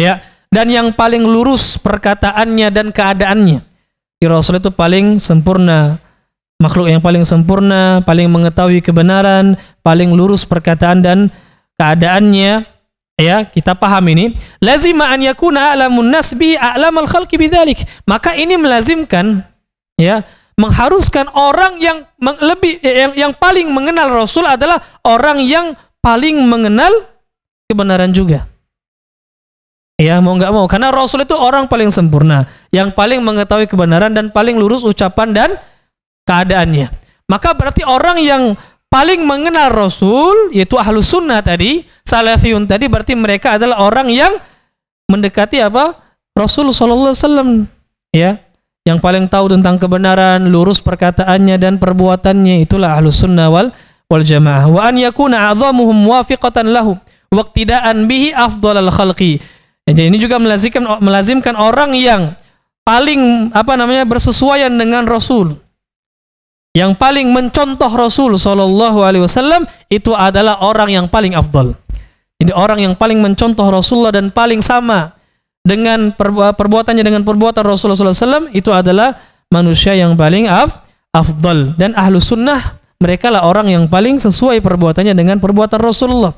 ya dan yang paling lurus perkataannya dan keadaannya si ya, Rasul itu paling sempurna makhluk yang paling sempurna paling mengetahui kebenaran paling lurus perkataan dan keadaannya ya kita paham ini lazim an yakuna a'lamun nas bi a'lamal khalqi bidzalik maka ini melazimkan ya mengharuskan orang yang lebih yang, yang paling mengenal Rasul adalah orang yang paling mengenal kebenaran juga Ya mau nggak mau karena Rasul itu orang paling sempurna yang paling mengetahui kebenaran dan paling lurus ucapan dan keadaannya. Maka berarti orang yang paling mengenal Rasul yaitu ahlu sunnah tadi salafiyun tadi berarti mereka adalah orang yang mendekati apa Rasul saw. ya yang paling tahu tentang kebenaran lurus perkataannya dan perbuatannya itulah ahlu sunnah wal wal jamaah wa an yakuna azamuhum wafiqatan lahu waktidaan bihi al khalqi jadi ini juga melazimkan melazimkan orang yang paling apa namanya bersesuaian dengan Rasul. Yang paling mencontoh Rasul Shallallahu Alaihi Wasallam itu adalah orang yang paling afdol. Jadi orang yang paling mencontoh Rasulullah dan paling sama dengan perbuatannya dengan perbuatan Rasulullah SAW itu adalah manusia yang paling af afdol dan ahlu sunnah mereka lah orang yang paling sesuai perbuatannya dengan perbuatan Rasulullah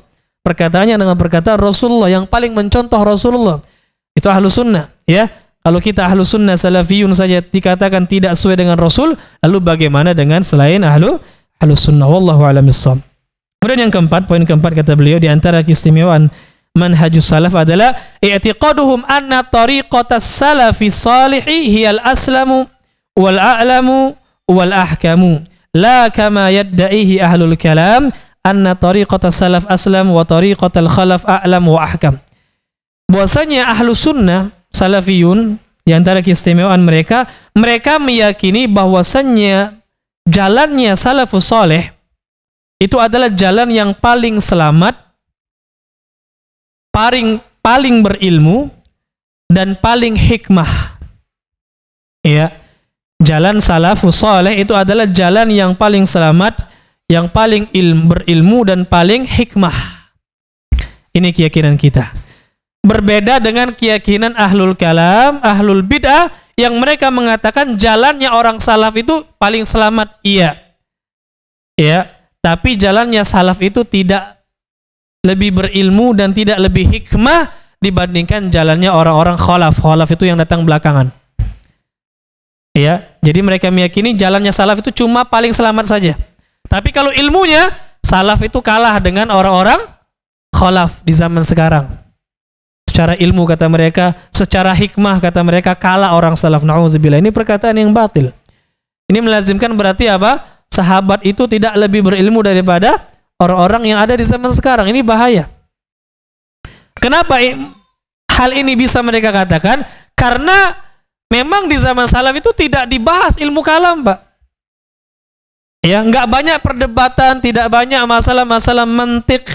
perkataannya dengan perkataan Rasulullah yang paling mencontoh Rasulullah itu ahlu sunnah ya kalau kita ahlu sunnah salafiyun saja dikatakan tidak sesuai dengan Rasul lalu bagaimana dengan selain ahlu ahlu sunnah wallahu alam kemudian yang keempat poin keempat kata beliau di antara keistimewaan manhajus salaf adalah i'tiqaduhum anna tariqatas salafi salihi hiyal aslamu wal a'lamu wal ahkamu la kama yadda'ihi ahlul kalam anna tariqat salaf aslam wa tariqatal khalaf a'lam wa ahkam. Bahwasanya ahlu sunnah salafiyun di antara keistimewaan mereka, mereka meyakini bahwasannya jalannya salafus soleh itu adalah jalan yang paling selamat, paling paling berilmu dan paling hikmah. Ya, jalan salafus soleh itu adalah jalan yang paling selamat, yang paling ilmu, berilmu dan paling hikmah. Ini keyakinan kita. Berbeda dengan keyakinan ahlul kalam, ahlul bid'ah yang mereka mengatakan jalannya orang salaf itu paling selamat. Iya. Ya, tapi jalannya salaf itu tidak lebih berilmu dan tidak lebih hikmah dibandingkan jalannya orang-orang khalaf. Khalaf itu yang datang belakangan. Ya, jadi mereka meyakini jalannya salaf itu cuma paling selamat saja. Tapi kalau ilmunya, salaf itu kalah dengan orang-orang kholaf di zaman sekarang. Secara ilmu kata mereka, secara hikmah kata mereka kalah orang salaf. Nauzubillah. Ini perkataan yang batil. Ini melazimkan berarti apa? Sahabat itu tidak lebih berilmu daripada orang-orang yang ada di zaman sekarang. Ini bahaya. Kenapa hal ini bisa mereka katakan? Karena memang di zaman salaf itu tidak dibahas ilmu kalam, Pak. Ya, nggak banyak perdebatan, tidak banyak masalah-masalah mentik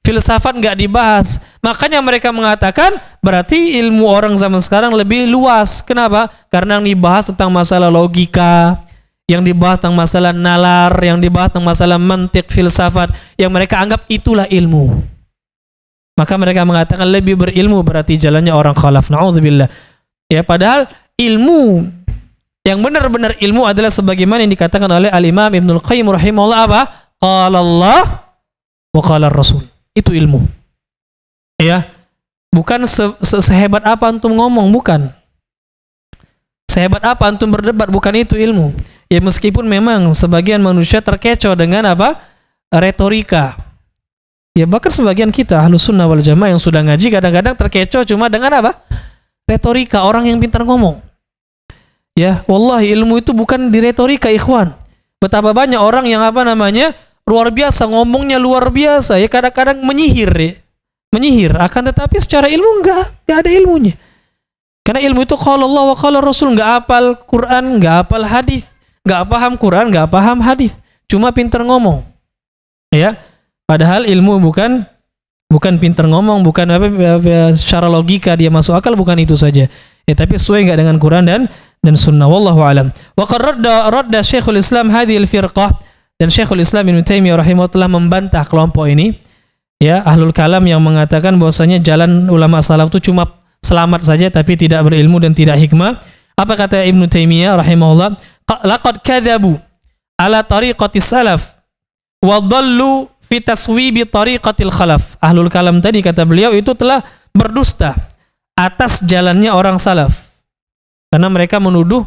filsafat nggak dibahas. Makanya mereka mengatakan berarti ilmu orang zaman sekarang lebih luas. Kenapa? Karena yang dibahas tentang masalah logika, yang dibahas tentang masalah nalar, yang dibahas tentang masalah mentik filsafat, yang mereka anggap itulah ilmu. Maka mereka mengatakan lebih berilmu berarti jalannya orang khalaf. Nauzubillah. Ya padahal ilmu yang benar-benar ilmu adalah sebagaimana yang dikatakan oleh Al-Imam Ibnul Qayyim rahimahullah apa? Qala Allah wa qala Rasul. Itu ilmu. Ya. Bukan se -se sehebat apa antum ngomong, bukan. Sehebat apa antum berdebat, bukan itu ilmu. Ya meskipun memang sebagian manusia terkecoh dengan apa? retorika. Ya bahkan sebagian kita ahlus sunnah wal jamaah yang sudah ngaji kadang-kadang terkecoh cuma dengan apa? retorika orang yang pintar ngomong. Ya, wallahi ilmu itu bukan di retorika ikhwan. Betapa banyak orang yang apa namanya luar biasa ngomongnya luar biasa ya kadang-kadang menyihir ya. Menyihir akan tetapi secara ilmu enggak, enggak ada ilmunya. Karena ilmu itu kalau Allah wa kalau Rasul enggak hafal Quran, enggak hafal hadis, enggak paham Quran, enggak paham hadis, cuma pinter ngomong. Ya. Padahal ilmu bukan bukan pinter ngomong, bukan apa secara logika dia masuk akal bukan itu saja. Ya, tapi sesuai enggak dengan Quran dan dan sunnah wallahu alam. Wa qarradda radda Syekhul Islam al firqah dan Syekhul Islam Ibnu Taimiyah rahimahullah membantah kelompok ini ya ahlul kalam yang mengatakan bahwasanya jalan ulama salaf itu cuma selamat saja tapi tidak berilmu dan tidak hikmah. Apa kata Ibnu Taimiyah rahimahullah? Laqad kadzabu ala tariqati salaf wa dhallu fi taswibi tariqatil khalaf. Ahlul kalam tadi kata beliau itu telah berdusta atas jalannya orang salaf karena mereka menuduh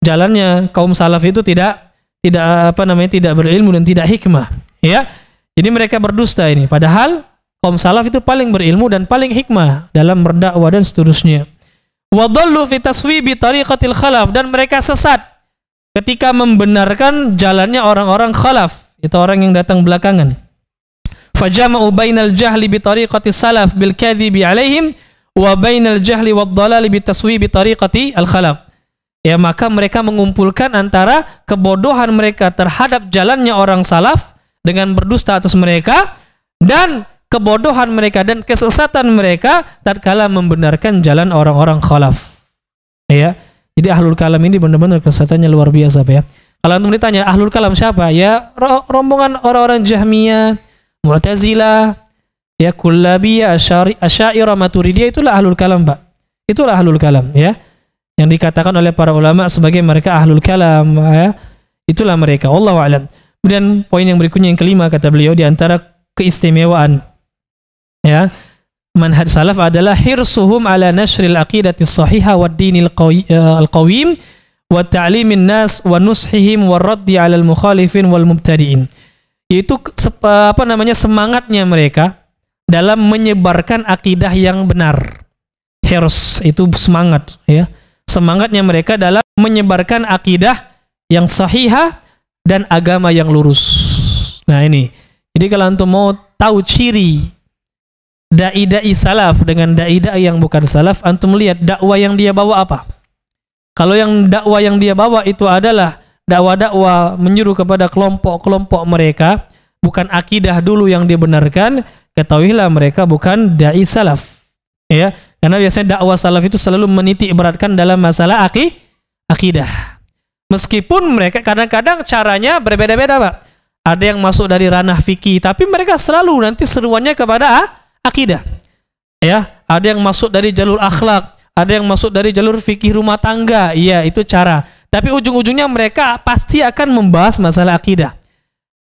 jalannya kaum salaf itu tidak tidak apa namanya tidak berilmu dan tidak hikmah ya jadi mereka berdusta ini padahal kaum salaf itu paling berilmu dan paling hikmah dalam berdakwah dan seterusnya wadallu fi taswibi tariqatil khalaf dan mereka sesat ketika membenarkan jalannya orang-orang khalaf itu orang yang datang belakangan fajama'u bainal jahli bi tariqatis salaf bil kadhibi alaihim wa bainal jahli wad dalali bitaswibi tariqati al khalaf ya maka mereka mengumpulkan antara kebodohan mereka terhadap jalannya orang salaf dengan berdusta atas mereka dan kebodohan mereka dan kesesatan mereka tatkala membenarkan jalan orang-orang khalaf ya jadi ahlul kalam ini benar-benar kesesatannya luar biasa ya kalau antum ditanya ahlul kalam siapa ya rombongan orang-orang jahmiyah mu'tazilah ya Kullabi ya Asyari Asy'ariyah Maturidiyah itulah ahlul kalam, Pak. Itulah ahlul kalam, ya. Yang dikatakan oleh para ulama sebagai mereka ahlul kalam, ya. Itulah mereka. Allah a'lam. Kemudian poin yang berikutnya yang kelima kata beliau di antara keistimewaan ya manhaj salaf adalah hirsuhum ala nashril aqidati sahiha wa dinil qawim eh, wa ta'limin nas wa nushihim wa raddi ala al mukhalifin wal mubtadiin yaitu apa namanya semangatnya mereka dalam menyebarkan akidah yang benar. Harus itu semangat ya. Semangatnya mereka dalam menyebarkan akidah yang sahihah dan agama yang lurus. Nah ini. Jadi kalau antum mau tahu ciri dai-dai salaf dengan dai-dai yang bukan salaf, antum lihat dakwah yang dia bawa apa. Kalau yang dakwah yang dia bawa itu adalah dakwah-dakwah menyuruh kepada kelompok-kelompok mereka, bukan akidah dulu yang dibenarkan, ketahuilah mereka bukan dai salaf. Ya, karena biasanya dakwah salaf itu selalu menitik beratkan dalam masalah aki, akidah. Meskipun mereka kadang-kadang caranya berbeda-beda, Pak. Ada yang masuk dari ranah fikih, tapi mereka selalu nanti seruannya kepada ah, akidah. Ya, ada yang masuk dari jalur akhlak, ada yang masuk dari jalur fikih rumah tangga. Iya, itu cara. Tapi ujung-ujungnya mereka pasti akan membahas masalah akidah.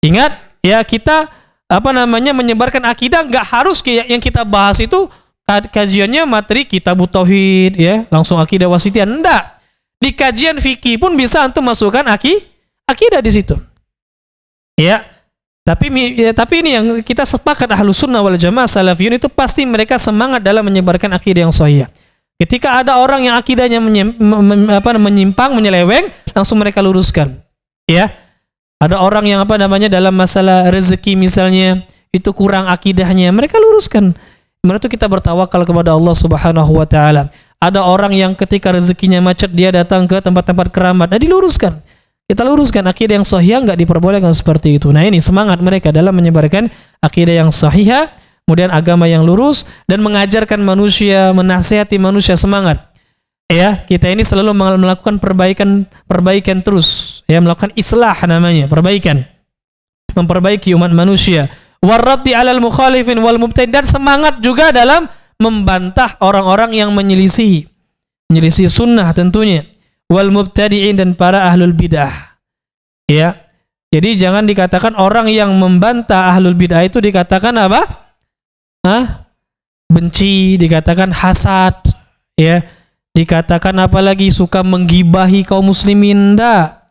Ingat, ya kita apa namanya menyebarkan akidah nggak harus kayak yang kita bahas itu kajiannya materi kita tauhid ya langsung akidah wasitian enggak di kajian fikih pun bisa antum masukkan aki akidah di situ ya tapi ya, tapi ini yang kita sepakat ahlu sunnah wal jamaah salafiyun itu pasti mereka semangat dalam menyebarkan akidah yang sahih ketika ada orang yang akidahnya menyimpang menyeleweng langsung mereka luruskan ya ada orang yang apa namanya dalam masalah rezeki misalnya itu kurang akidahnya, mereka luruskan. Mereka itu kita bertawakal kepada Allah Subhanahu wa taala. Ada orang yang ketika rezekinya macet dia datang ke tempat-tempat keramat. Nah, diluruskan. Kita luruskan akidah yang sahih nggak diperbolehkan seperti itu. Nah, ini semangat mereka dalam menyebarkan akidah yang sahih, kemudian agama yang lurus dan mengajarkan manusia, menasihati manusia semangat. Ya, kita ini selalu melakukan perbaikan perbaikan terus ya melakukan islah namanya perbaikan memperbaiki umat manusia warati alal mukhalifin wal mubtadi dan semangat juga dalam membantah orang-orang yang menyelisihi menyelisih sunnah tentunya wal mubtadi'in dan para ahlul bidah ya jadi jangan dikatakan orang yang membantah ahlul bidah itu dikatakan apa Hah? benci dikatakan hasad ya dikatakan apalagi suka menggibahi kaum muslimin enggak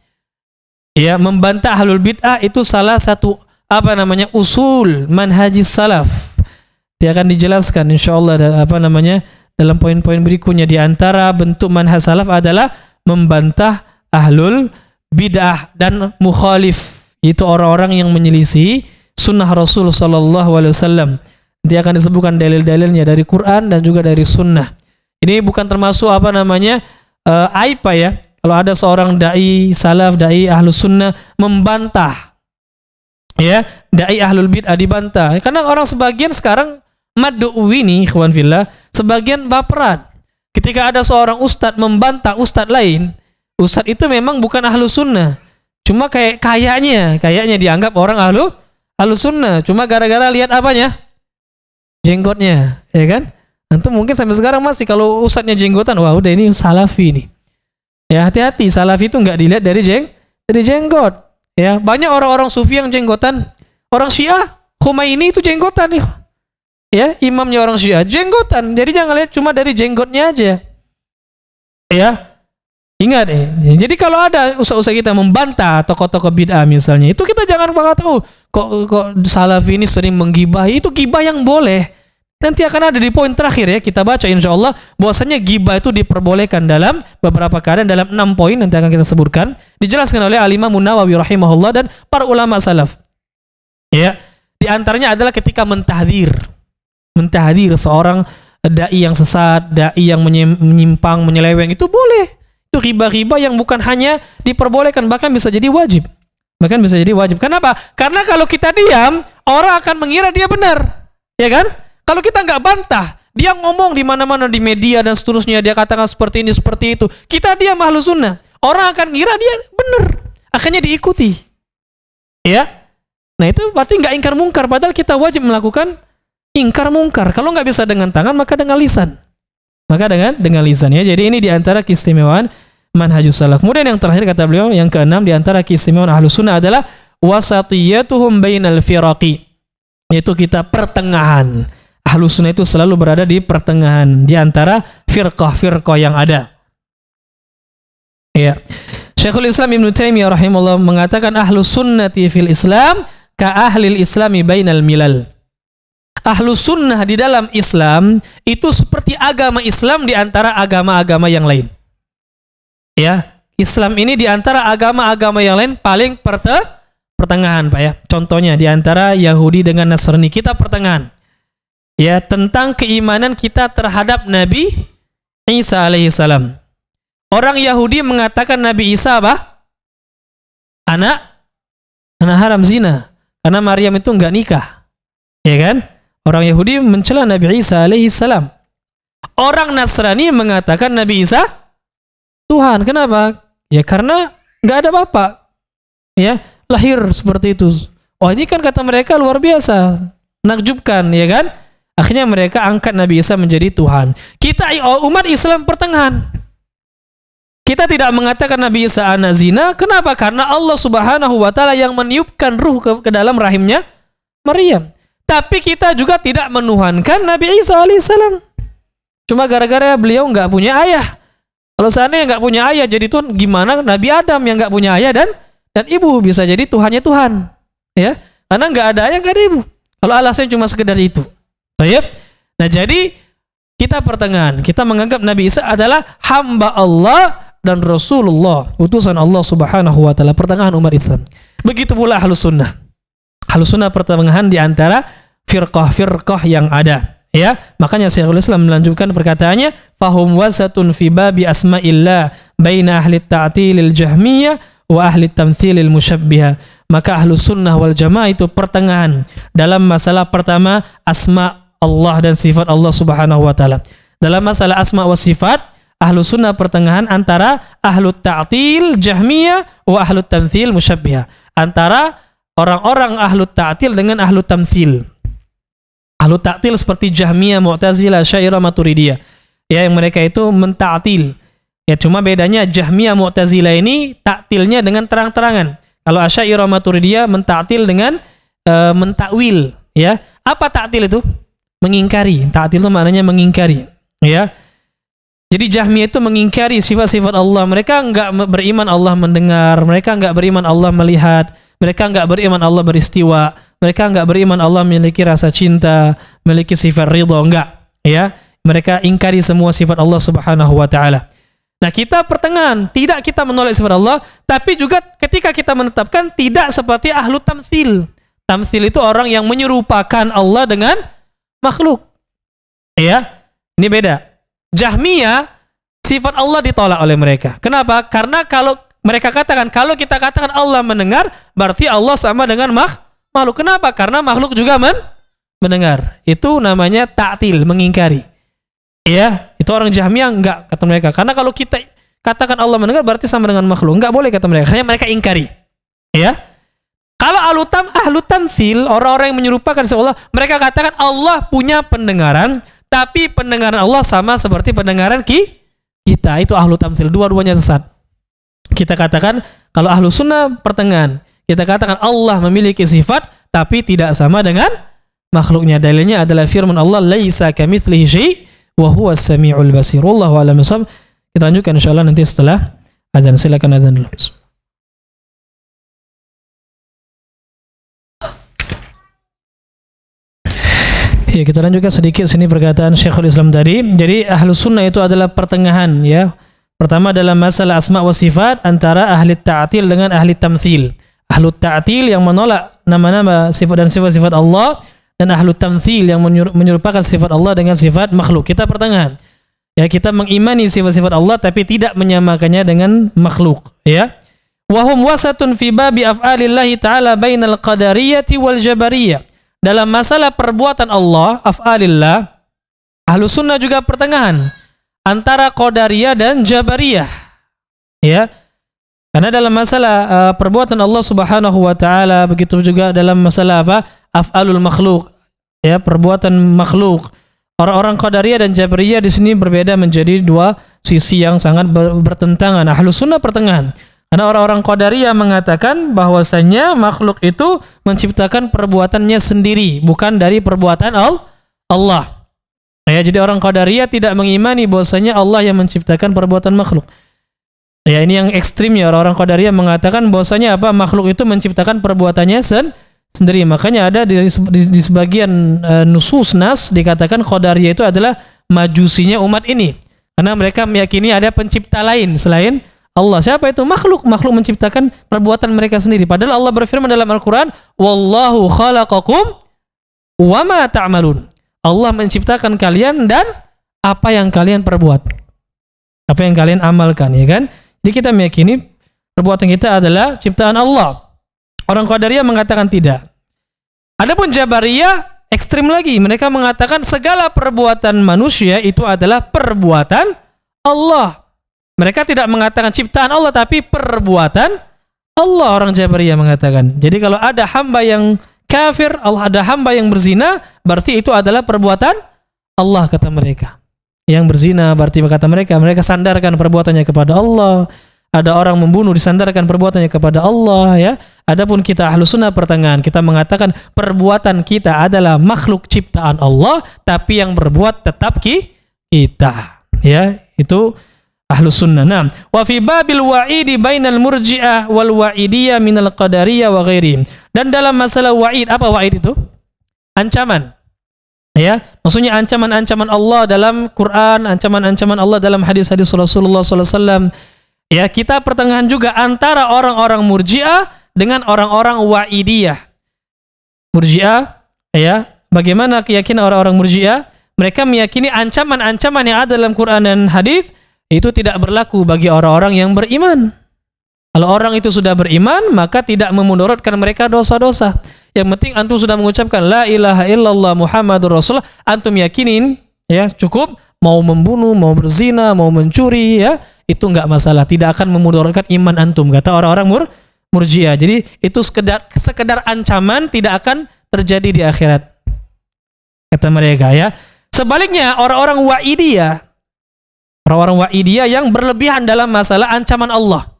Ya, membantah halul bid'ah itu salah satu apa namanya usul manhaji salaf. Dia akan dijelaskan insyaallah dan apa namanya dalam poin-poin berikutnya di antara bentuk manhaj salaf adalah membantah ahlul bid'ah dan mukhalif itu orang-orang yang menyelisih sunnah Rasul sallallahu alaihi wasallam. Dia akan disebutkan dalil-dalilnya dari Quran dan juga dari sunnah. Ini bukan termasuk apa namanya uh, aib ya, kalau ada seorang dai salaf, dai ahlus sunnah membantah ya, dai ahlul bid'ah dibantah. Karena orang sebagian sekarang maduwi nih kawan villa, sebagian baperan. Ketika ada seorang ustadz membantah ustadz lain, ustadz itu memang bukan ahlu sunnah. Cuma kayak kayaknya, kayaknya dianggap orang ahlu ahlu sunnah. Cuma gara-gara lihat apanya? Jenggotnya, ya kan? Antum mungkin sampai sekarang masih kalau ustadznya jenggotan, wah udah ini salafi ini. Ya hati-hati, salafi itu nggak dilihat dari jeng dari jenggot. Ya banyak orang-orang sufi yang jenggotan. Orang Syiah, koma ini itu jenggotan. nih, ya. ya imamnya orang Syiah jenggotan. Jadi jangan lihat cuma dari jenggotnya aja. Ya ingat ya. Jadi kalau ada usaha-usaha kita membantah tokoh-tokoh bid'ah misalnya, itu kita jangan banget oh kok kok salafi ini sering menggibah. Itu gibah yang boleh Nanti akan ada di poin terakhir ya kita baca insya Allah bahwasanya gibah itu diperbolehkan dalam beberapa keadaan dalam enam poin nanti akan kita sebutkan dijelaskan oleh Alimah Munawawi rahimahullah dan para ulama salaf. Ya, di antaranya adalah ketika mentahdir, mentahdir seorang dai yang sesat, dai yang menyimpang, menyeleweng itu boleh. Itu riba-riba yang bukan hanya diperbolehkan bahkan bisa jadi wajib. Bahkan bisa jadi wajib. Kenapa? Karena kalau kita diam, orang akan mengira dia benar. Ya kan? Kalau kita nggak bantah, dia ngomong di mana-mana di media dan seterusnya dia katakan seperti ini seperti itu. Kita dia mahlu sunnah. Orang akan ngira dia benar. Akhirnya diikuti. Ya. Nah itu berarti nggak ingkar mungkar. Padahal kita wajib melakukan ingkar mungkar. Kalau nggak bisa dengan tangan maka dengan lisan. Maka dengan dengan lisan ya. Jadi ini diantara keistimewaan manhajus salaf. Kemudian yang terakhir kata beliau, yang keenam diantara antara keistimewaan ahlu sunnah adalah wasatiyatuhum bainal firaqi. Yaitu kita pertengahan ahlu sunnah itu selalu berada di pertengahan di antara firqah-firqah yang ada. Ya. Syekhul Islam Ibn Taimiyah rahimahullah mengatakan ahlu sunnati fil Islam ka ahlil islami bainal milal. Ahlu sunnah di dalam Islam itu seperti agama Islam di antara agama-agama yang lain. Ya, Islam ini di antara agama-agama yang lain paling perte pertengahan, Pak ya. Contohnya di antara Yahudi dengan Nasrani kita pertengahan ya tentang keimanan kita terhadap Nabi Isa alaihissalam. Orang Yahudi mengatakan Nabi Isa apa? Anak anak haram zina karena Maryam itu nggak nikah. Ya kan? Orang Yahudi mencela Nabi Isa alaihissalam. Orang Nasrani mengatakan Nabi Isa Tuhan. Kenapa? Ya karena nggak ada bapak. Ya, lahir seperti itu. Oh, ini kan kata mereka luar biasa. Nakjubkan, ya kan? Akhirnya mereka angkat Nabi Isa menjadi Tuhan. Kita oh, umat Islam pertengahan. Kita tidak mengatakan Nabi Isa anak zina. Kenapa? Karena Allah subhanahu wa ta'ala yang meniupkan ruh ke, ke dalam rahimnya Maryam. Tapi kita juga tidak menuhankan Nabi Isa alaihissalam. Cuma gara-gara beliau nggak punya ayah. Kalau seandainya nggak punya ayah, jadi Tuhan gimana Nabi Adam yang nggak punya ayah dan dan ibu bisa jadi Tuhannya Tuhan, ya? Karena nggak ada ayah nggak ada ibu. Kalau alasannya cuma sekedar itu. Tayyib. Nah, jadi kita pertengahan. Kita menganggap Nabi Isa adalah hamba Allah dan Rasulullah, utusan Allah Subhanahu wa taala, pertengahan umat Islam. Begitu pula Ahlus Sunnah. Ahlus Sunnah pertengahan di antara firqah-firqah yang ada. Ya, makanya Syekhul Islam melanjutkan perkataannya, "Fahum wasatun fi babi asma'illah baina ahli ta'tilil jahmiyah wa ahli tamthilil musyabbiha." Maka ahlu sunnah wal jamaah itu pertengahan dalam masalah pertama asma Allah dan sifat Allah Subhanahu wa taala. Dalam masalah asma wa sifat, ahlu sunnah pertengahan antara ahlu taatil jahmiyah wa ahlu tamthil musyabbihah. Antara orang-orang ahlu taatil dengan ahlu tamthil. Ahlu taatil seperti jahmiyah, mu'tazilah, syairah, maturidiyah. Ya, yang mereka itu mentaatil Ya, cuma bedanya jahmiyah, mu'tazilah ini taatilnya dengan terang-terangan. Kalau asyairah, maturidiyah mentaatil dengan uh, mentakwil. Ya, apa taatil itu? mengingkari. Ta'til itu maknanya mengingkari, ya. Jadi Jahmiyah itu mengingkari sifat-sifat Allah. Mereka enggak beriman Allah mendengar, mereka enggak beriman Allah melihat, mereka enggak beriman Allah beristiwa, mereka enggak beriman Allah memiliki rasa cinta, memiliki sifat ridho, enggak, ya. Mereka ingkari semua sifat Allah Subhanahu wa taala. Nah, kita pertengahan, tidak kita menolak sifat Allah, tapi juga ketika kita menetapkan tidak seperti ahlu tamsil. Tamsil itu orang yang menyerupakan Allah dengan makhluk. Ya, ini beda. Jahmiyah sifat Allah ditolak oleh mereka. Kenapa? Karena kalau mereka katakan kalau kita katakan Allah mendengar, berarti Allah sama dengan makhluk. Kenapa? Karena makhluk juga men mendengar. Itu namanya taktil, mengingkari. Ya, itu orang Jahmiyah enggak kata mereka. Karena kalau kita katakan Allah mendengar berarti sama dengan makhluk. Enggak boleh kata mereka. Hanya mereka ingkari. Ya. Kalau alutam ahlu tamsil orang-orang yang menyerupakan seolah mereka katakan Allah punya pendengaran tapi pendengaran Allah sama seperti pendengaran ki kita itu ahlu tamsil dua-duanya sesat. Kita katakan kalau ahlu sunnah pertengahan kita katakan Allah memiliki sifat tapi tidak sama dengan makhluknya. Dalilnya adalah firman Allah laisa kamitslihi syai wa huwas samiul basir. Wallahu a'lam Kita lanjutkan insyaallah nanti setelah azan silakan azan dulu. Ya, kita lanjutkan sedikit sini perkataan Syekhul Islam tadi. Jadi ahlu sunnah itu adalah pertengahan ya. Pertama dalam masalah asma wa sifat antara ahli ta'til dengan ahli tamthil. Ahlu ta'til yang menolak nama-nama sifat dan sifat-sifat Allah dan ahlu tamthil yang menyerupakan sifat Allah dengan sifat makhluk. Kita pertengahan. Ya, kita mengimani sifat-sifat Allah tapi tidak menyamakannya dengan makhluk, ya. Wahum wasatun fi babi af'alillahi ta'ala bainal qadariyati wal jabariyah dalam masalah perbuatan Allah, af'alillah, ahlu sunnah juga pertengahan antara Qadariyah dan Jabariyah. Ya. Karena dalam masalah uh, perbuatan Allah Subhanahu wa taala begitu juga dalam masalah apa? af'alul makhluk. Ya, perbuatan makhluk. Orang-orang Qadariyah dan Jabariyah di sini berbeda menjadi dua sisi yang sangat bertentangan. Ahlu sunnah pertengahan. Karena orang-orang Qadariya mengatakan bahwasanya makhluk itu menciptakan perbuatannya sendiri, bukan dari perbuatan Allah. Ya, jadi orang Qadariya tidak mengimani bahwasanya Allah yang menciptakan perbuatan makhluk. Ya, ini yang ekstrim ya orang-orang Qadariya mengatakan bahwasanya apa makhluk itu menciptakan perbuatannya sen sendiri. Makanya ada di, di, di sebagian e, nusus nas dikatakan Qadariya itu adalah majusinya umat ini. Karena mereka meyakini ada pencipta lain selain Allah. Siapa itu? Makhluk. Makhluk menciptakan perbuatan mereka sendiri. Padahal Allah berfirman dalam Al-Quran, Wallahu khalaqakum wa ma ta'malun. Allah menciptakan kalian dan apa yang kalian perbuat. Apa yang kalian amalkan, ya kan? Jadi kita meyakini perbuatan kita adalah ciptaan Allah. Orang Qadariyah mengatakan tidak. Adapun Jabariyah ekstrim lagi. Mereka mengatakan segala perbuatan manusia itu adalah perbuatan Allah. Mereka tidak mengatakan ciptaan Allah tapi perbuatan Allah orang Jabariyah mengatakan. Jadi kalau ada hamba yang kafir, Allah ada hamba yang berzina, berarti itu adalah perbuatan Allah kata mereka. Yang berzina berarti kata mereka, mereka sandarkan perbuatannya kepada Allah. Ada orang membunuh disandarkan perbuatannya kepada Allah ya. Adapun kita ahlu sunnah pertengahan kita mengatakan perbuatan kita adalah makhluk ciptaan Allah tapi yang berbuat tetap kita ya itu ahlus sunnah. Nah, wa fi babil wa'idi bainal murji'ah wal wa'idiyah minal qadariyah wa ghairihim. Dan dalam masalah wa'id, apa wa'id itu? Ancaman. Ya, maksudnya ancaman-ancaman Allah dalam Quran, ancaman-ancaman Allah dalam hadis-hadis Rasulullah SAW. Ya, kita pertengahan juga antara orang-orang murji'ah dengan orang-orang wa'idiyah. Murji'ah, ya, bagaimana keyakinan orang-orang murji'ah? Mereka meyakini ancaman-ancaman yang ada dalam Quran dan hadis, itu tidak berlaku bagi orang-orang yang beriman. Kalau orang itu sudah beriman, maka tidak memudorotkan mereka dosa-dosa. Yang penting antum sudah mengucapkan la ilaha illallah Muhammadur Rasulullah, antum yakinin ya cukup mau membunuh, mau berzina, mau mencuri ya, itu enggak masalah, tidak akan memudaratkan iman antum kata orang-orang mur murjiah. Jadi itu sekedar sekedar ancaman tidak akan terjadi di akhirat. Kata mereka ya. Sebaliknya orang-orang wa'idiyah Orang-orang wa'idiyah yang berlebihan dalam masalah ancaman Allah.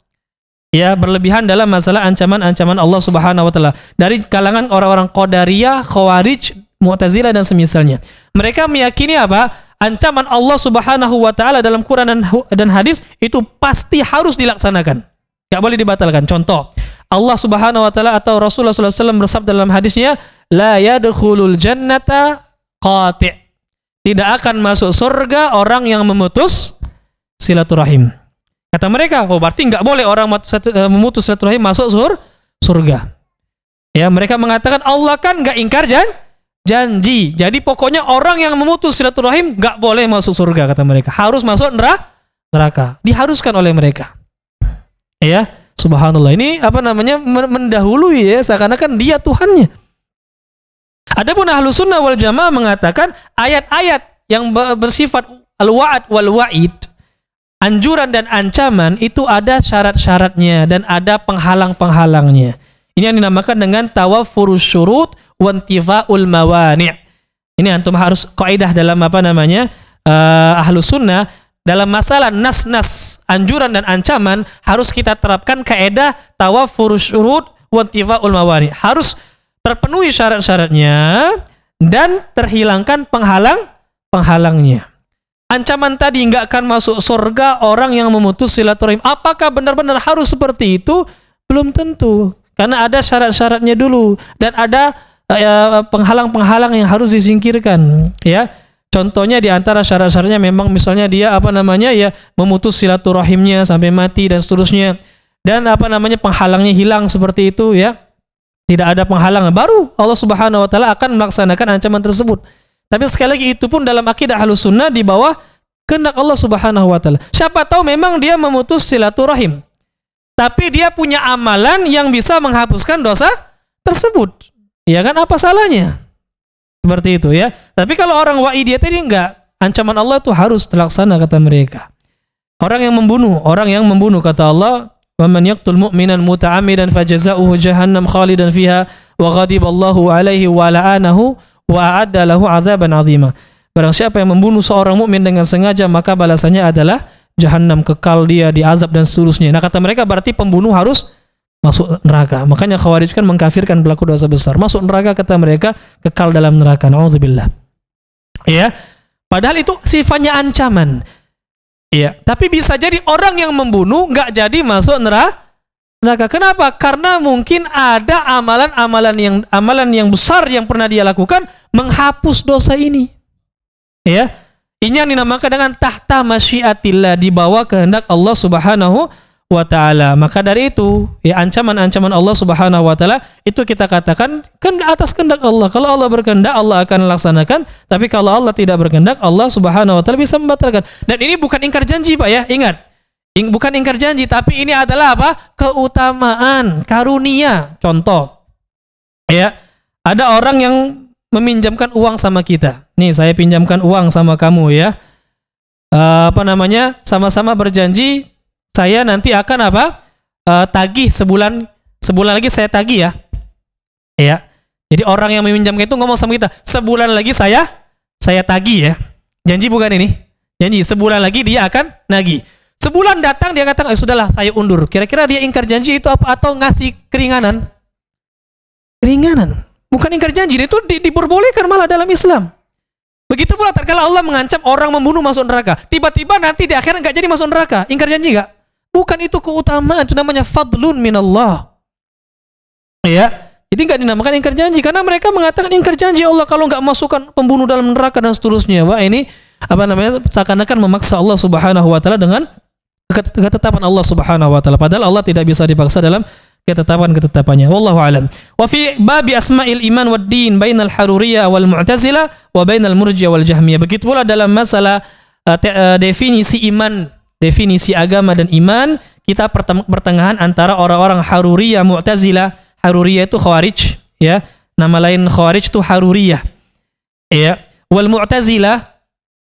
Ya, berlebihan dalam masalah ancaman-ancaman Allah Subhanahu wa taala. Dari kalangan orang-orang Qadariyah, Khawarij, Mu'tazilah dan semisalnya. Mereka meyakini apa? Ancaman Allah Subhanahu wa taala dalam Quran dan, hadis itu pasti harus dilaksanakan. Tidak boleh dibatalkan. Contoh, Allah Subhanahu wa taala atau Rasulullah SAW bersabda dalam hadisnya, "La yadkhulul jannata qati'." Tidak akan masuk surga orang yang memutus silaturahim. Kata mereka, oh berarti nggak boleh orang eh, memutus silaturahim masuk sur surga. Ya, mereka mengatakan Allah kan nggak ingkar jan janji. Jadi pokoknya orang yang memutus silaturahim nggak boleh masuk surga kata mereka. Harus masuk neraka. Neraka diharuskan oleh mereka. Ya, subhanallah. Ini apa namanya mendahului ya seakan-akan dia Tuhannya. Adapun ahlu sunnah wal jamaah mengatakan ayat-ayat yang bersifat al-wa'ad wal-wa'id anjuran dan ancaman itu ada syarat-syaratnya dan ada penghalang-penghalangnya. Ini yang dinamakan dengan tawafurus syurut wantifaul mawani'. Ini antum harus kaidah dalam apa namanya? Uh, eh, ahlu sunnah dalam masalah nas-nas anjuran dan ancaman harus kita terapkan kaidah tawafurus syurut wantifaul mawani'. Harus terpenuhi syarat-syaratnya dan terhilangkan penghalang penghalangnya ancaman tadi nggak akan masuk surga orang yang memutus silaturahim. Apakah benar-benar harus seperti itu? Belum tentu. Karena ada syarat-syaratnya dulu dan ada eh, eh, penghalang-penghalang yang harus disingkirkan, ya. Contohnya di antara syarat-syaratnya memang misalnya dia apa namanya ya memutus silaturahimnya sampai mati dan seterusnya dan apa namanya penghalangnya hilang seperti itu ya. Tidak ada penghalang baru Allah Subhanahu wa taala akan melaksanakan ancaman tersebut. Tapi sekali lagi itu pun dalam akidah halus sunnah di bawah kehendak Allah Subhanahu wa taala. Siapa tahu memang dia memutus silaturahim. Tapi dia punya amalan yang bisa menghapuskan dosa tersebut. Ya kan apa salahnya? Seperti itu ya. Tapi kalau orang wa'i dia tadi enggak, ancaman Allah itu harus terlaksana kata mereka. Orang yang membunuh, orang yang membunuh kata Allah, "Wa man yaqtul mu'minan muta'ammidan fajaza'uhu jahannam khalidan fiha wa ghadiba Allahu 'alaihi wa la'anahu wa azaban azima. Barang siapa yang membunuh seorang mukmin dengan sengaja maka balasannya adalah jahanam kekal dia di azab dan seterusnya. Nah kata mereka berarti pembunuh harus masuk neraka. Makanya Khawarij kan mengkafirkan pelaku dosa besar. Masuk neraka kata mereka kekal dalam neraka. Nauzubillah. Ya. Padahal itu sifatnya ancaman. Ya, tapi bisa jadi orang yang membunuh nggak jadi masuk neraka neraka. Kenapa? Karena mungkin ada amalan-amalan yang amalan yang besar yang pernah dia lakukan menghapus dosa ini. Ya. Ini yang dinamakan dengan tahta masyiatillah di bawah kehendak Allah Subhanahu wa taala. Maka dari itu, ya ancaman-ancaman Allah Subhanahu wa taala itu kita katakan kan atas kehendak Allah. Kalau Allah berkehendak, Allah akan laksanakan, tapi kalau Allah tidak berkehendak, Allah Subhanahu wa taala bisa membatalkan. Dan ini bukan ingkar janji, Pak ya. Ingat, Bukan ingkar janji, tapi ini adalah apa? Keutamaan, karunia. Contoh, ya, ada orang yang meminjamkan uang sama kita. Nih, saya pinjamkan uang sama kamu ya. Uh, apa namanya? Sama-sama berjanji, saya nanti akan apa? Uh, tagih sebulan, sebulan lagi saya tagih ya. Ya. Jadi orang yang meminjamkan itu ngomong sama kita, sebulan lagi saya, saya tagih ya. Janji bukan ini? Janji sebulan lagi dia akan nagih. Sebulan datang dia katakan, eh, sudahlah saya undur. Kira-kira dia ingkar janji itu apa atau ngasih keringanan? Keringanan. Bukan ingkar janji, itu di, diperbolehkan malah dalam Islam. Begitu pula terkala Allah mengancam orang membunuh masuk neraka. Tiba-tiba nanti di akhirat nggak jadi masuk neraka. Ingkar janji nggak? Bukan itu keutamaan, itu namanya fadlun minallah. Ya, jadi nggak dinamakan ingkar janji karena mereka mengatakan ingkar janji ya Allah kalau nggak masukkan pembunuh dalam neraka dan seterusnya. Wah ini apa namanya seakan-akan memaksa Allah Subhanahu Wa Taala dengan ketetapan Allah Subhanahu wa taala. Padahal Allah tidak bisa dipaksa dalam ketetapan-ketetapannya. Wallahu alam. Wa fi babi asma'il iman wad din bainal haruriyah wal mu'tazilah wa bainal murji'ah wal jahmiyah. Begitu pula dalam masalah uh, definisi iman, definisi agama dan iman, kita pertengahan antara orang-orang haruriyah mu'tazilah. Haruriyah itu khawarij, ya. Nama lain khawarij itu haruriyah. Ya. Wal mu'tazilah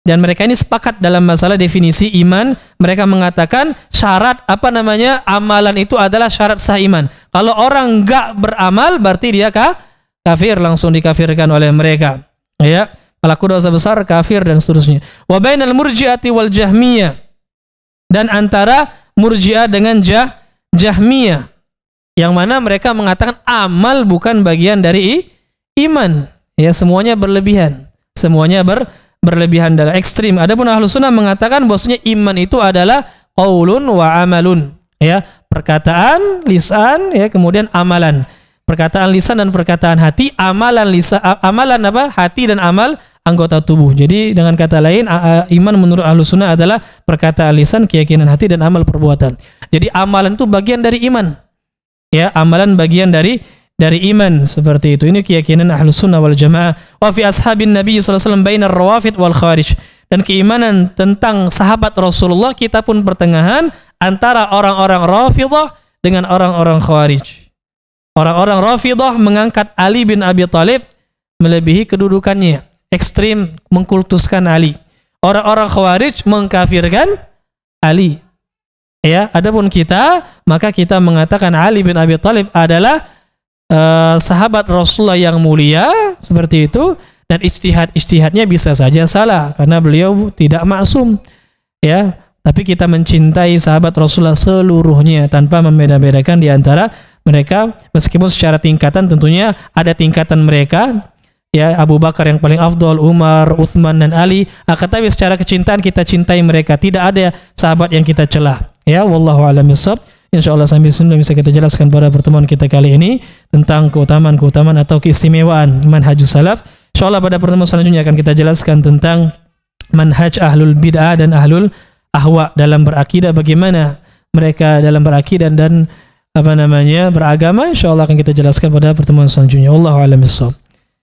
dan mereka ini sepakat dalam masalah definisi iman. Mereka mengatakan syarat apa namanya amalan itu adalah syarat sah iman. Kalau orang nggak beramal berarti dia kah? kafir langsung dikafirkan oleh mereka. Ya, pelaku dosa besar kafir dan seterusnya. Wabain al murji'ati wal jahmiyah dan antara murji'ah dengan jah jahmiyah yang mana mereka mengatakan amal bukan bagian dari iman. Ya, semuanya berlebihan. Semuanya ber berlebihan dalam ekstrim. Adapun ahlu sunnah mengatakan bahwasanya iman itu adalah qaulun wa amalun. Ya, perkataan, lisan, ya, kemudian amalan. Perkataan lisan dan perkataan hati, amalan lisan, amalan apa? Hati dan amal anggota tubuh. Jadi dengan kata lain, iman menurut ahlu sunnah adalah perkataan lisan, keyakinan hati dan amal perbuatan. Jadi amalan itu bagian dari iman. Ya, amalan bagian dari dari iman seperti itu. Ini keyakinan ahlu sunnah wal jamaah. Wa fi ashabin Nabi SAW bainar rawafid wal khawarij. Dan keimanan tentang sahabat Rasulullah kita pun pertengahan antara orang-orang rafidah dengan orang-orang khawarij. Orang-orang rafidah mengangkat Ali bin Abi Thalib melebihi kedudukannya. Ekstrim mengkultuskan Ali. Orang-orang khawarij mengkafirkan Ali. Ya, adapun kita maka kita mengatakan Ali bin Abi Thalib adalah Eh, sahabat Rasulullah yang mulia seperti itu dan ijtihad-ijtihadnya bisa saja salah karena beliau tidak maksum ya tapi kita mencintai sahabat Rasulullah seluruhnya tanpa membeda-bedakan di antara mereka meskipun secara tingkatan tentunya ada tingkatan mereka ya Abu Bakar yang paling afdol, Umar, Uthman dan Ali akan ah, tapi secara kecintaan kita cintai mereka tidak ada sahabat yang kita celah ya wallahu a'lam Insya Allah sambil sebelum bisa kita jelaskan pada pertemuan kita kali ini tentang keutamaan-keutamaan atau keistimewaan manhaj salaf. Insya Allah pada pertemuan selanjutnya akan kita jelaskan tentang manhaj ahlul bid'ah dan ahlul ahwa dalam berakidah bagaimana mereka dalam berakidah dan, apa namanya beragama. Insya Allah akan kita jelaskan pada pertemuan selanjutnya. Allahu a'lam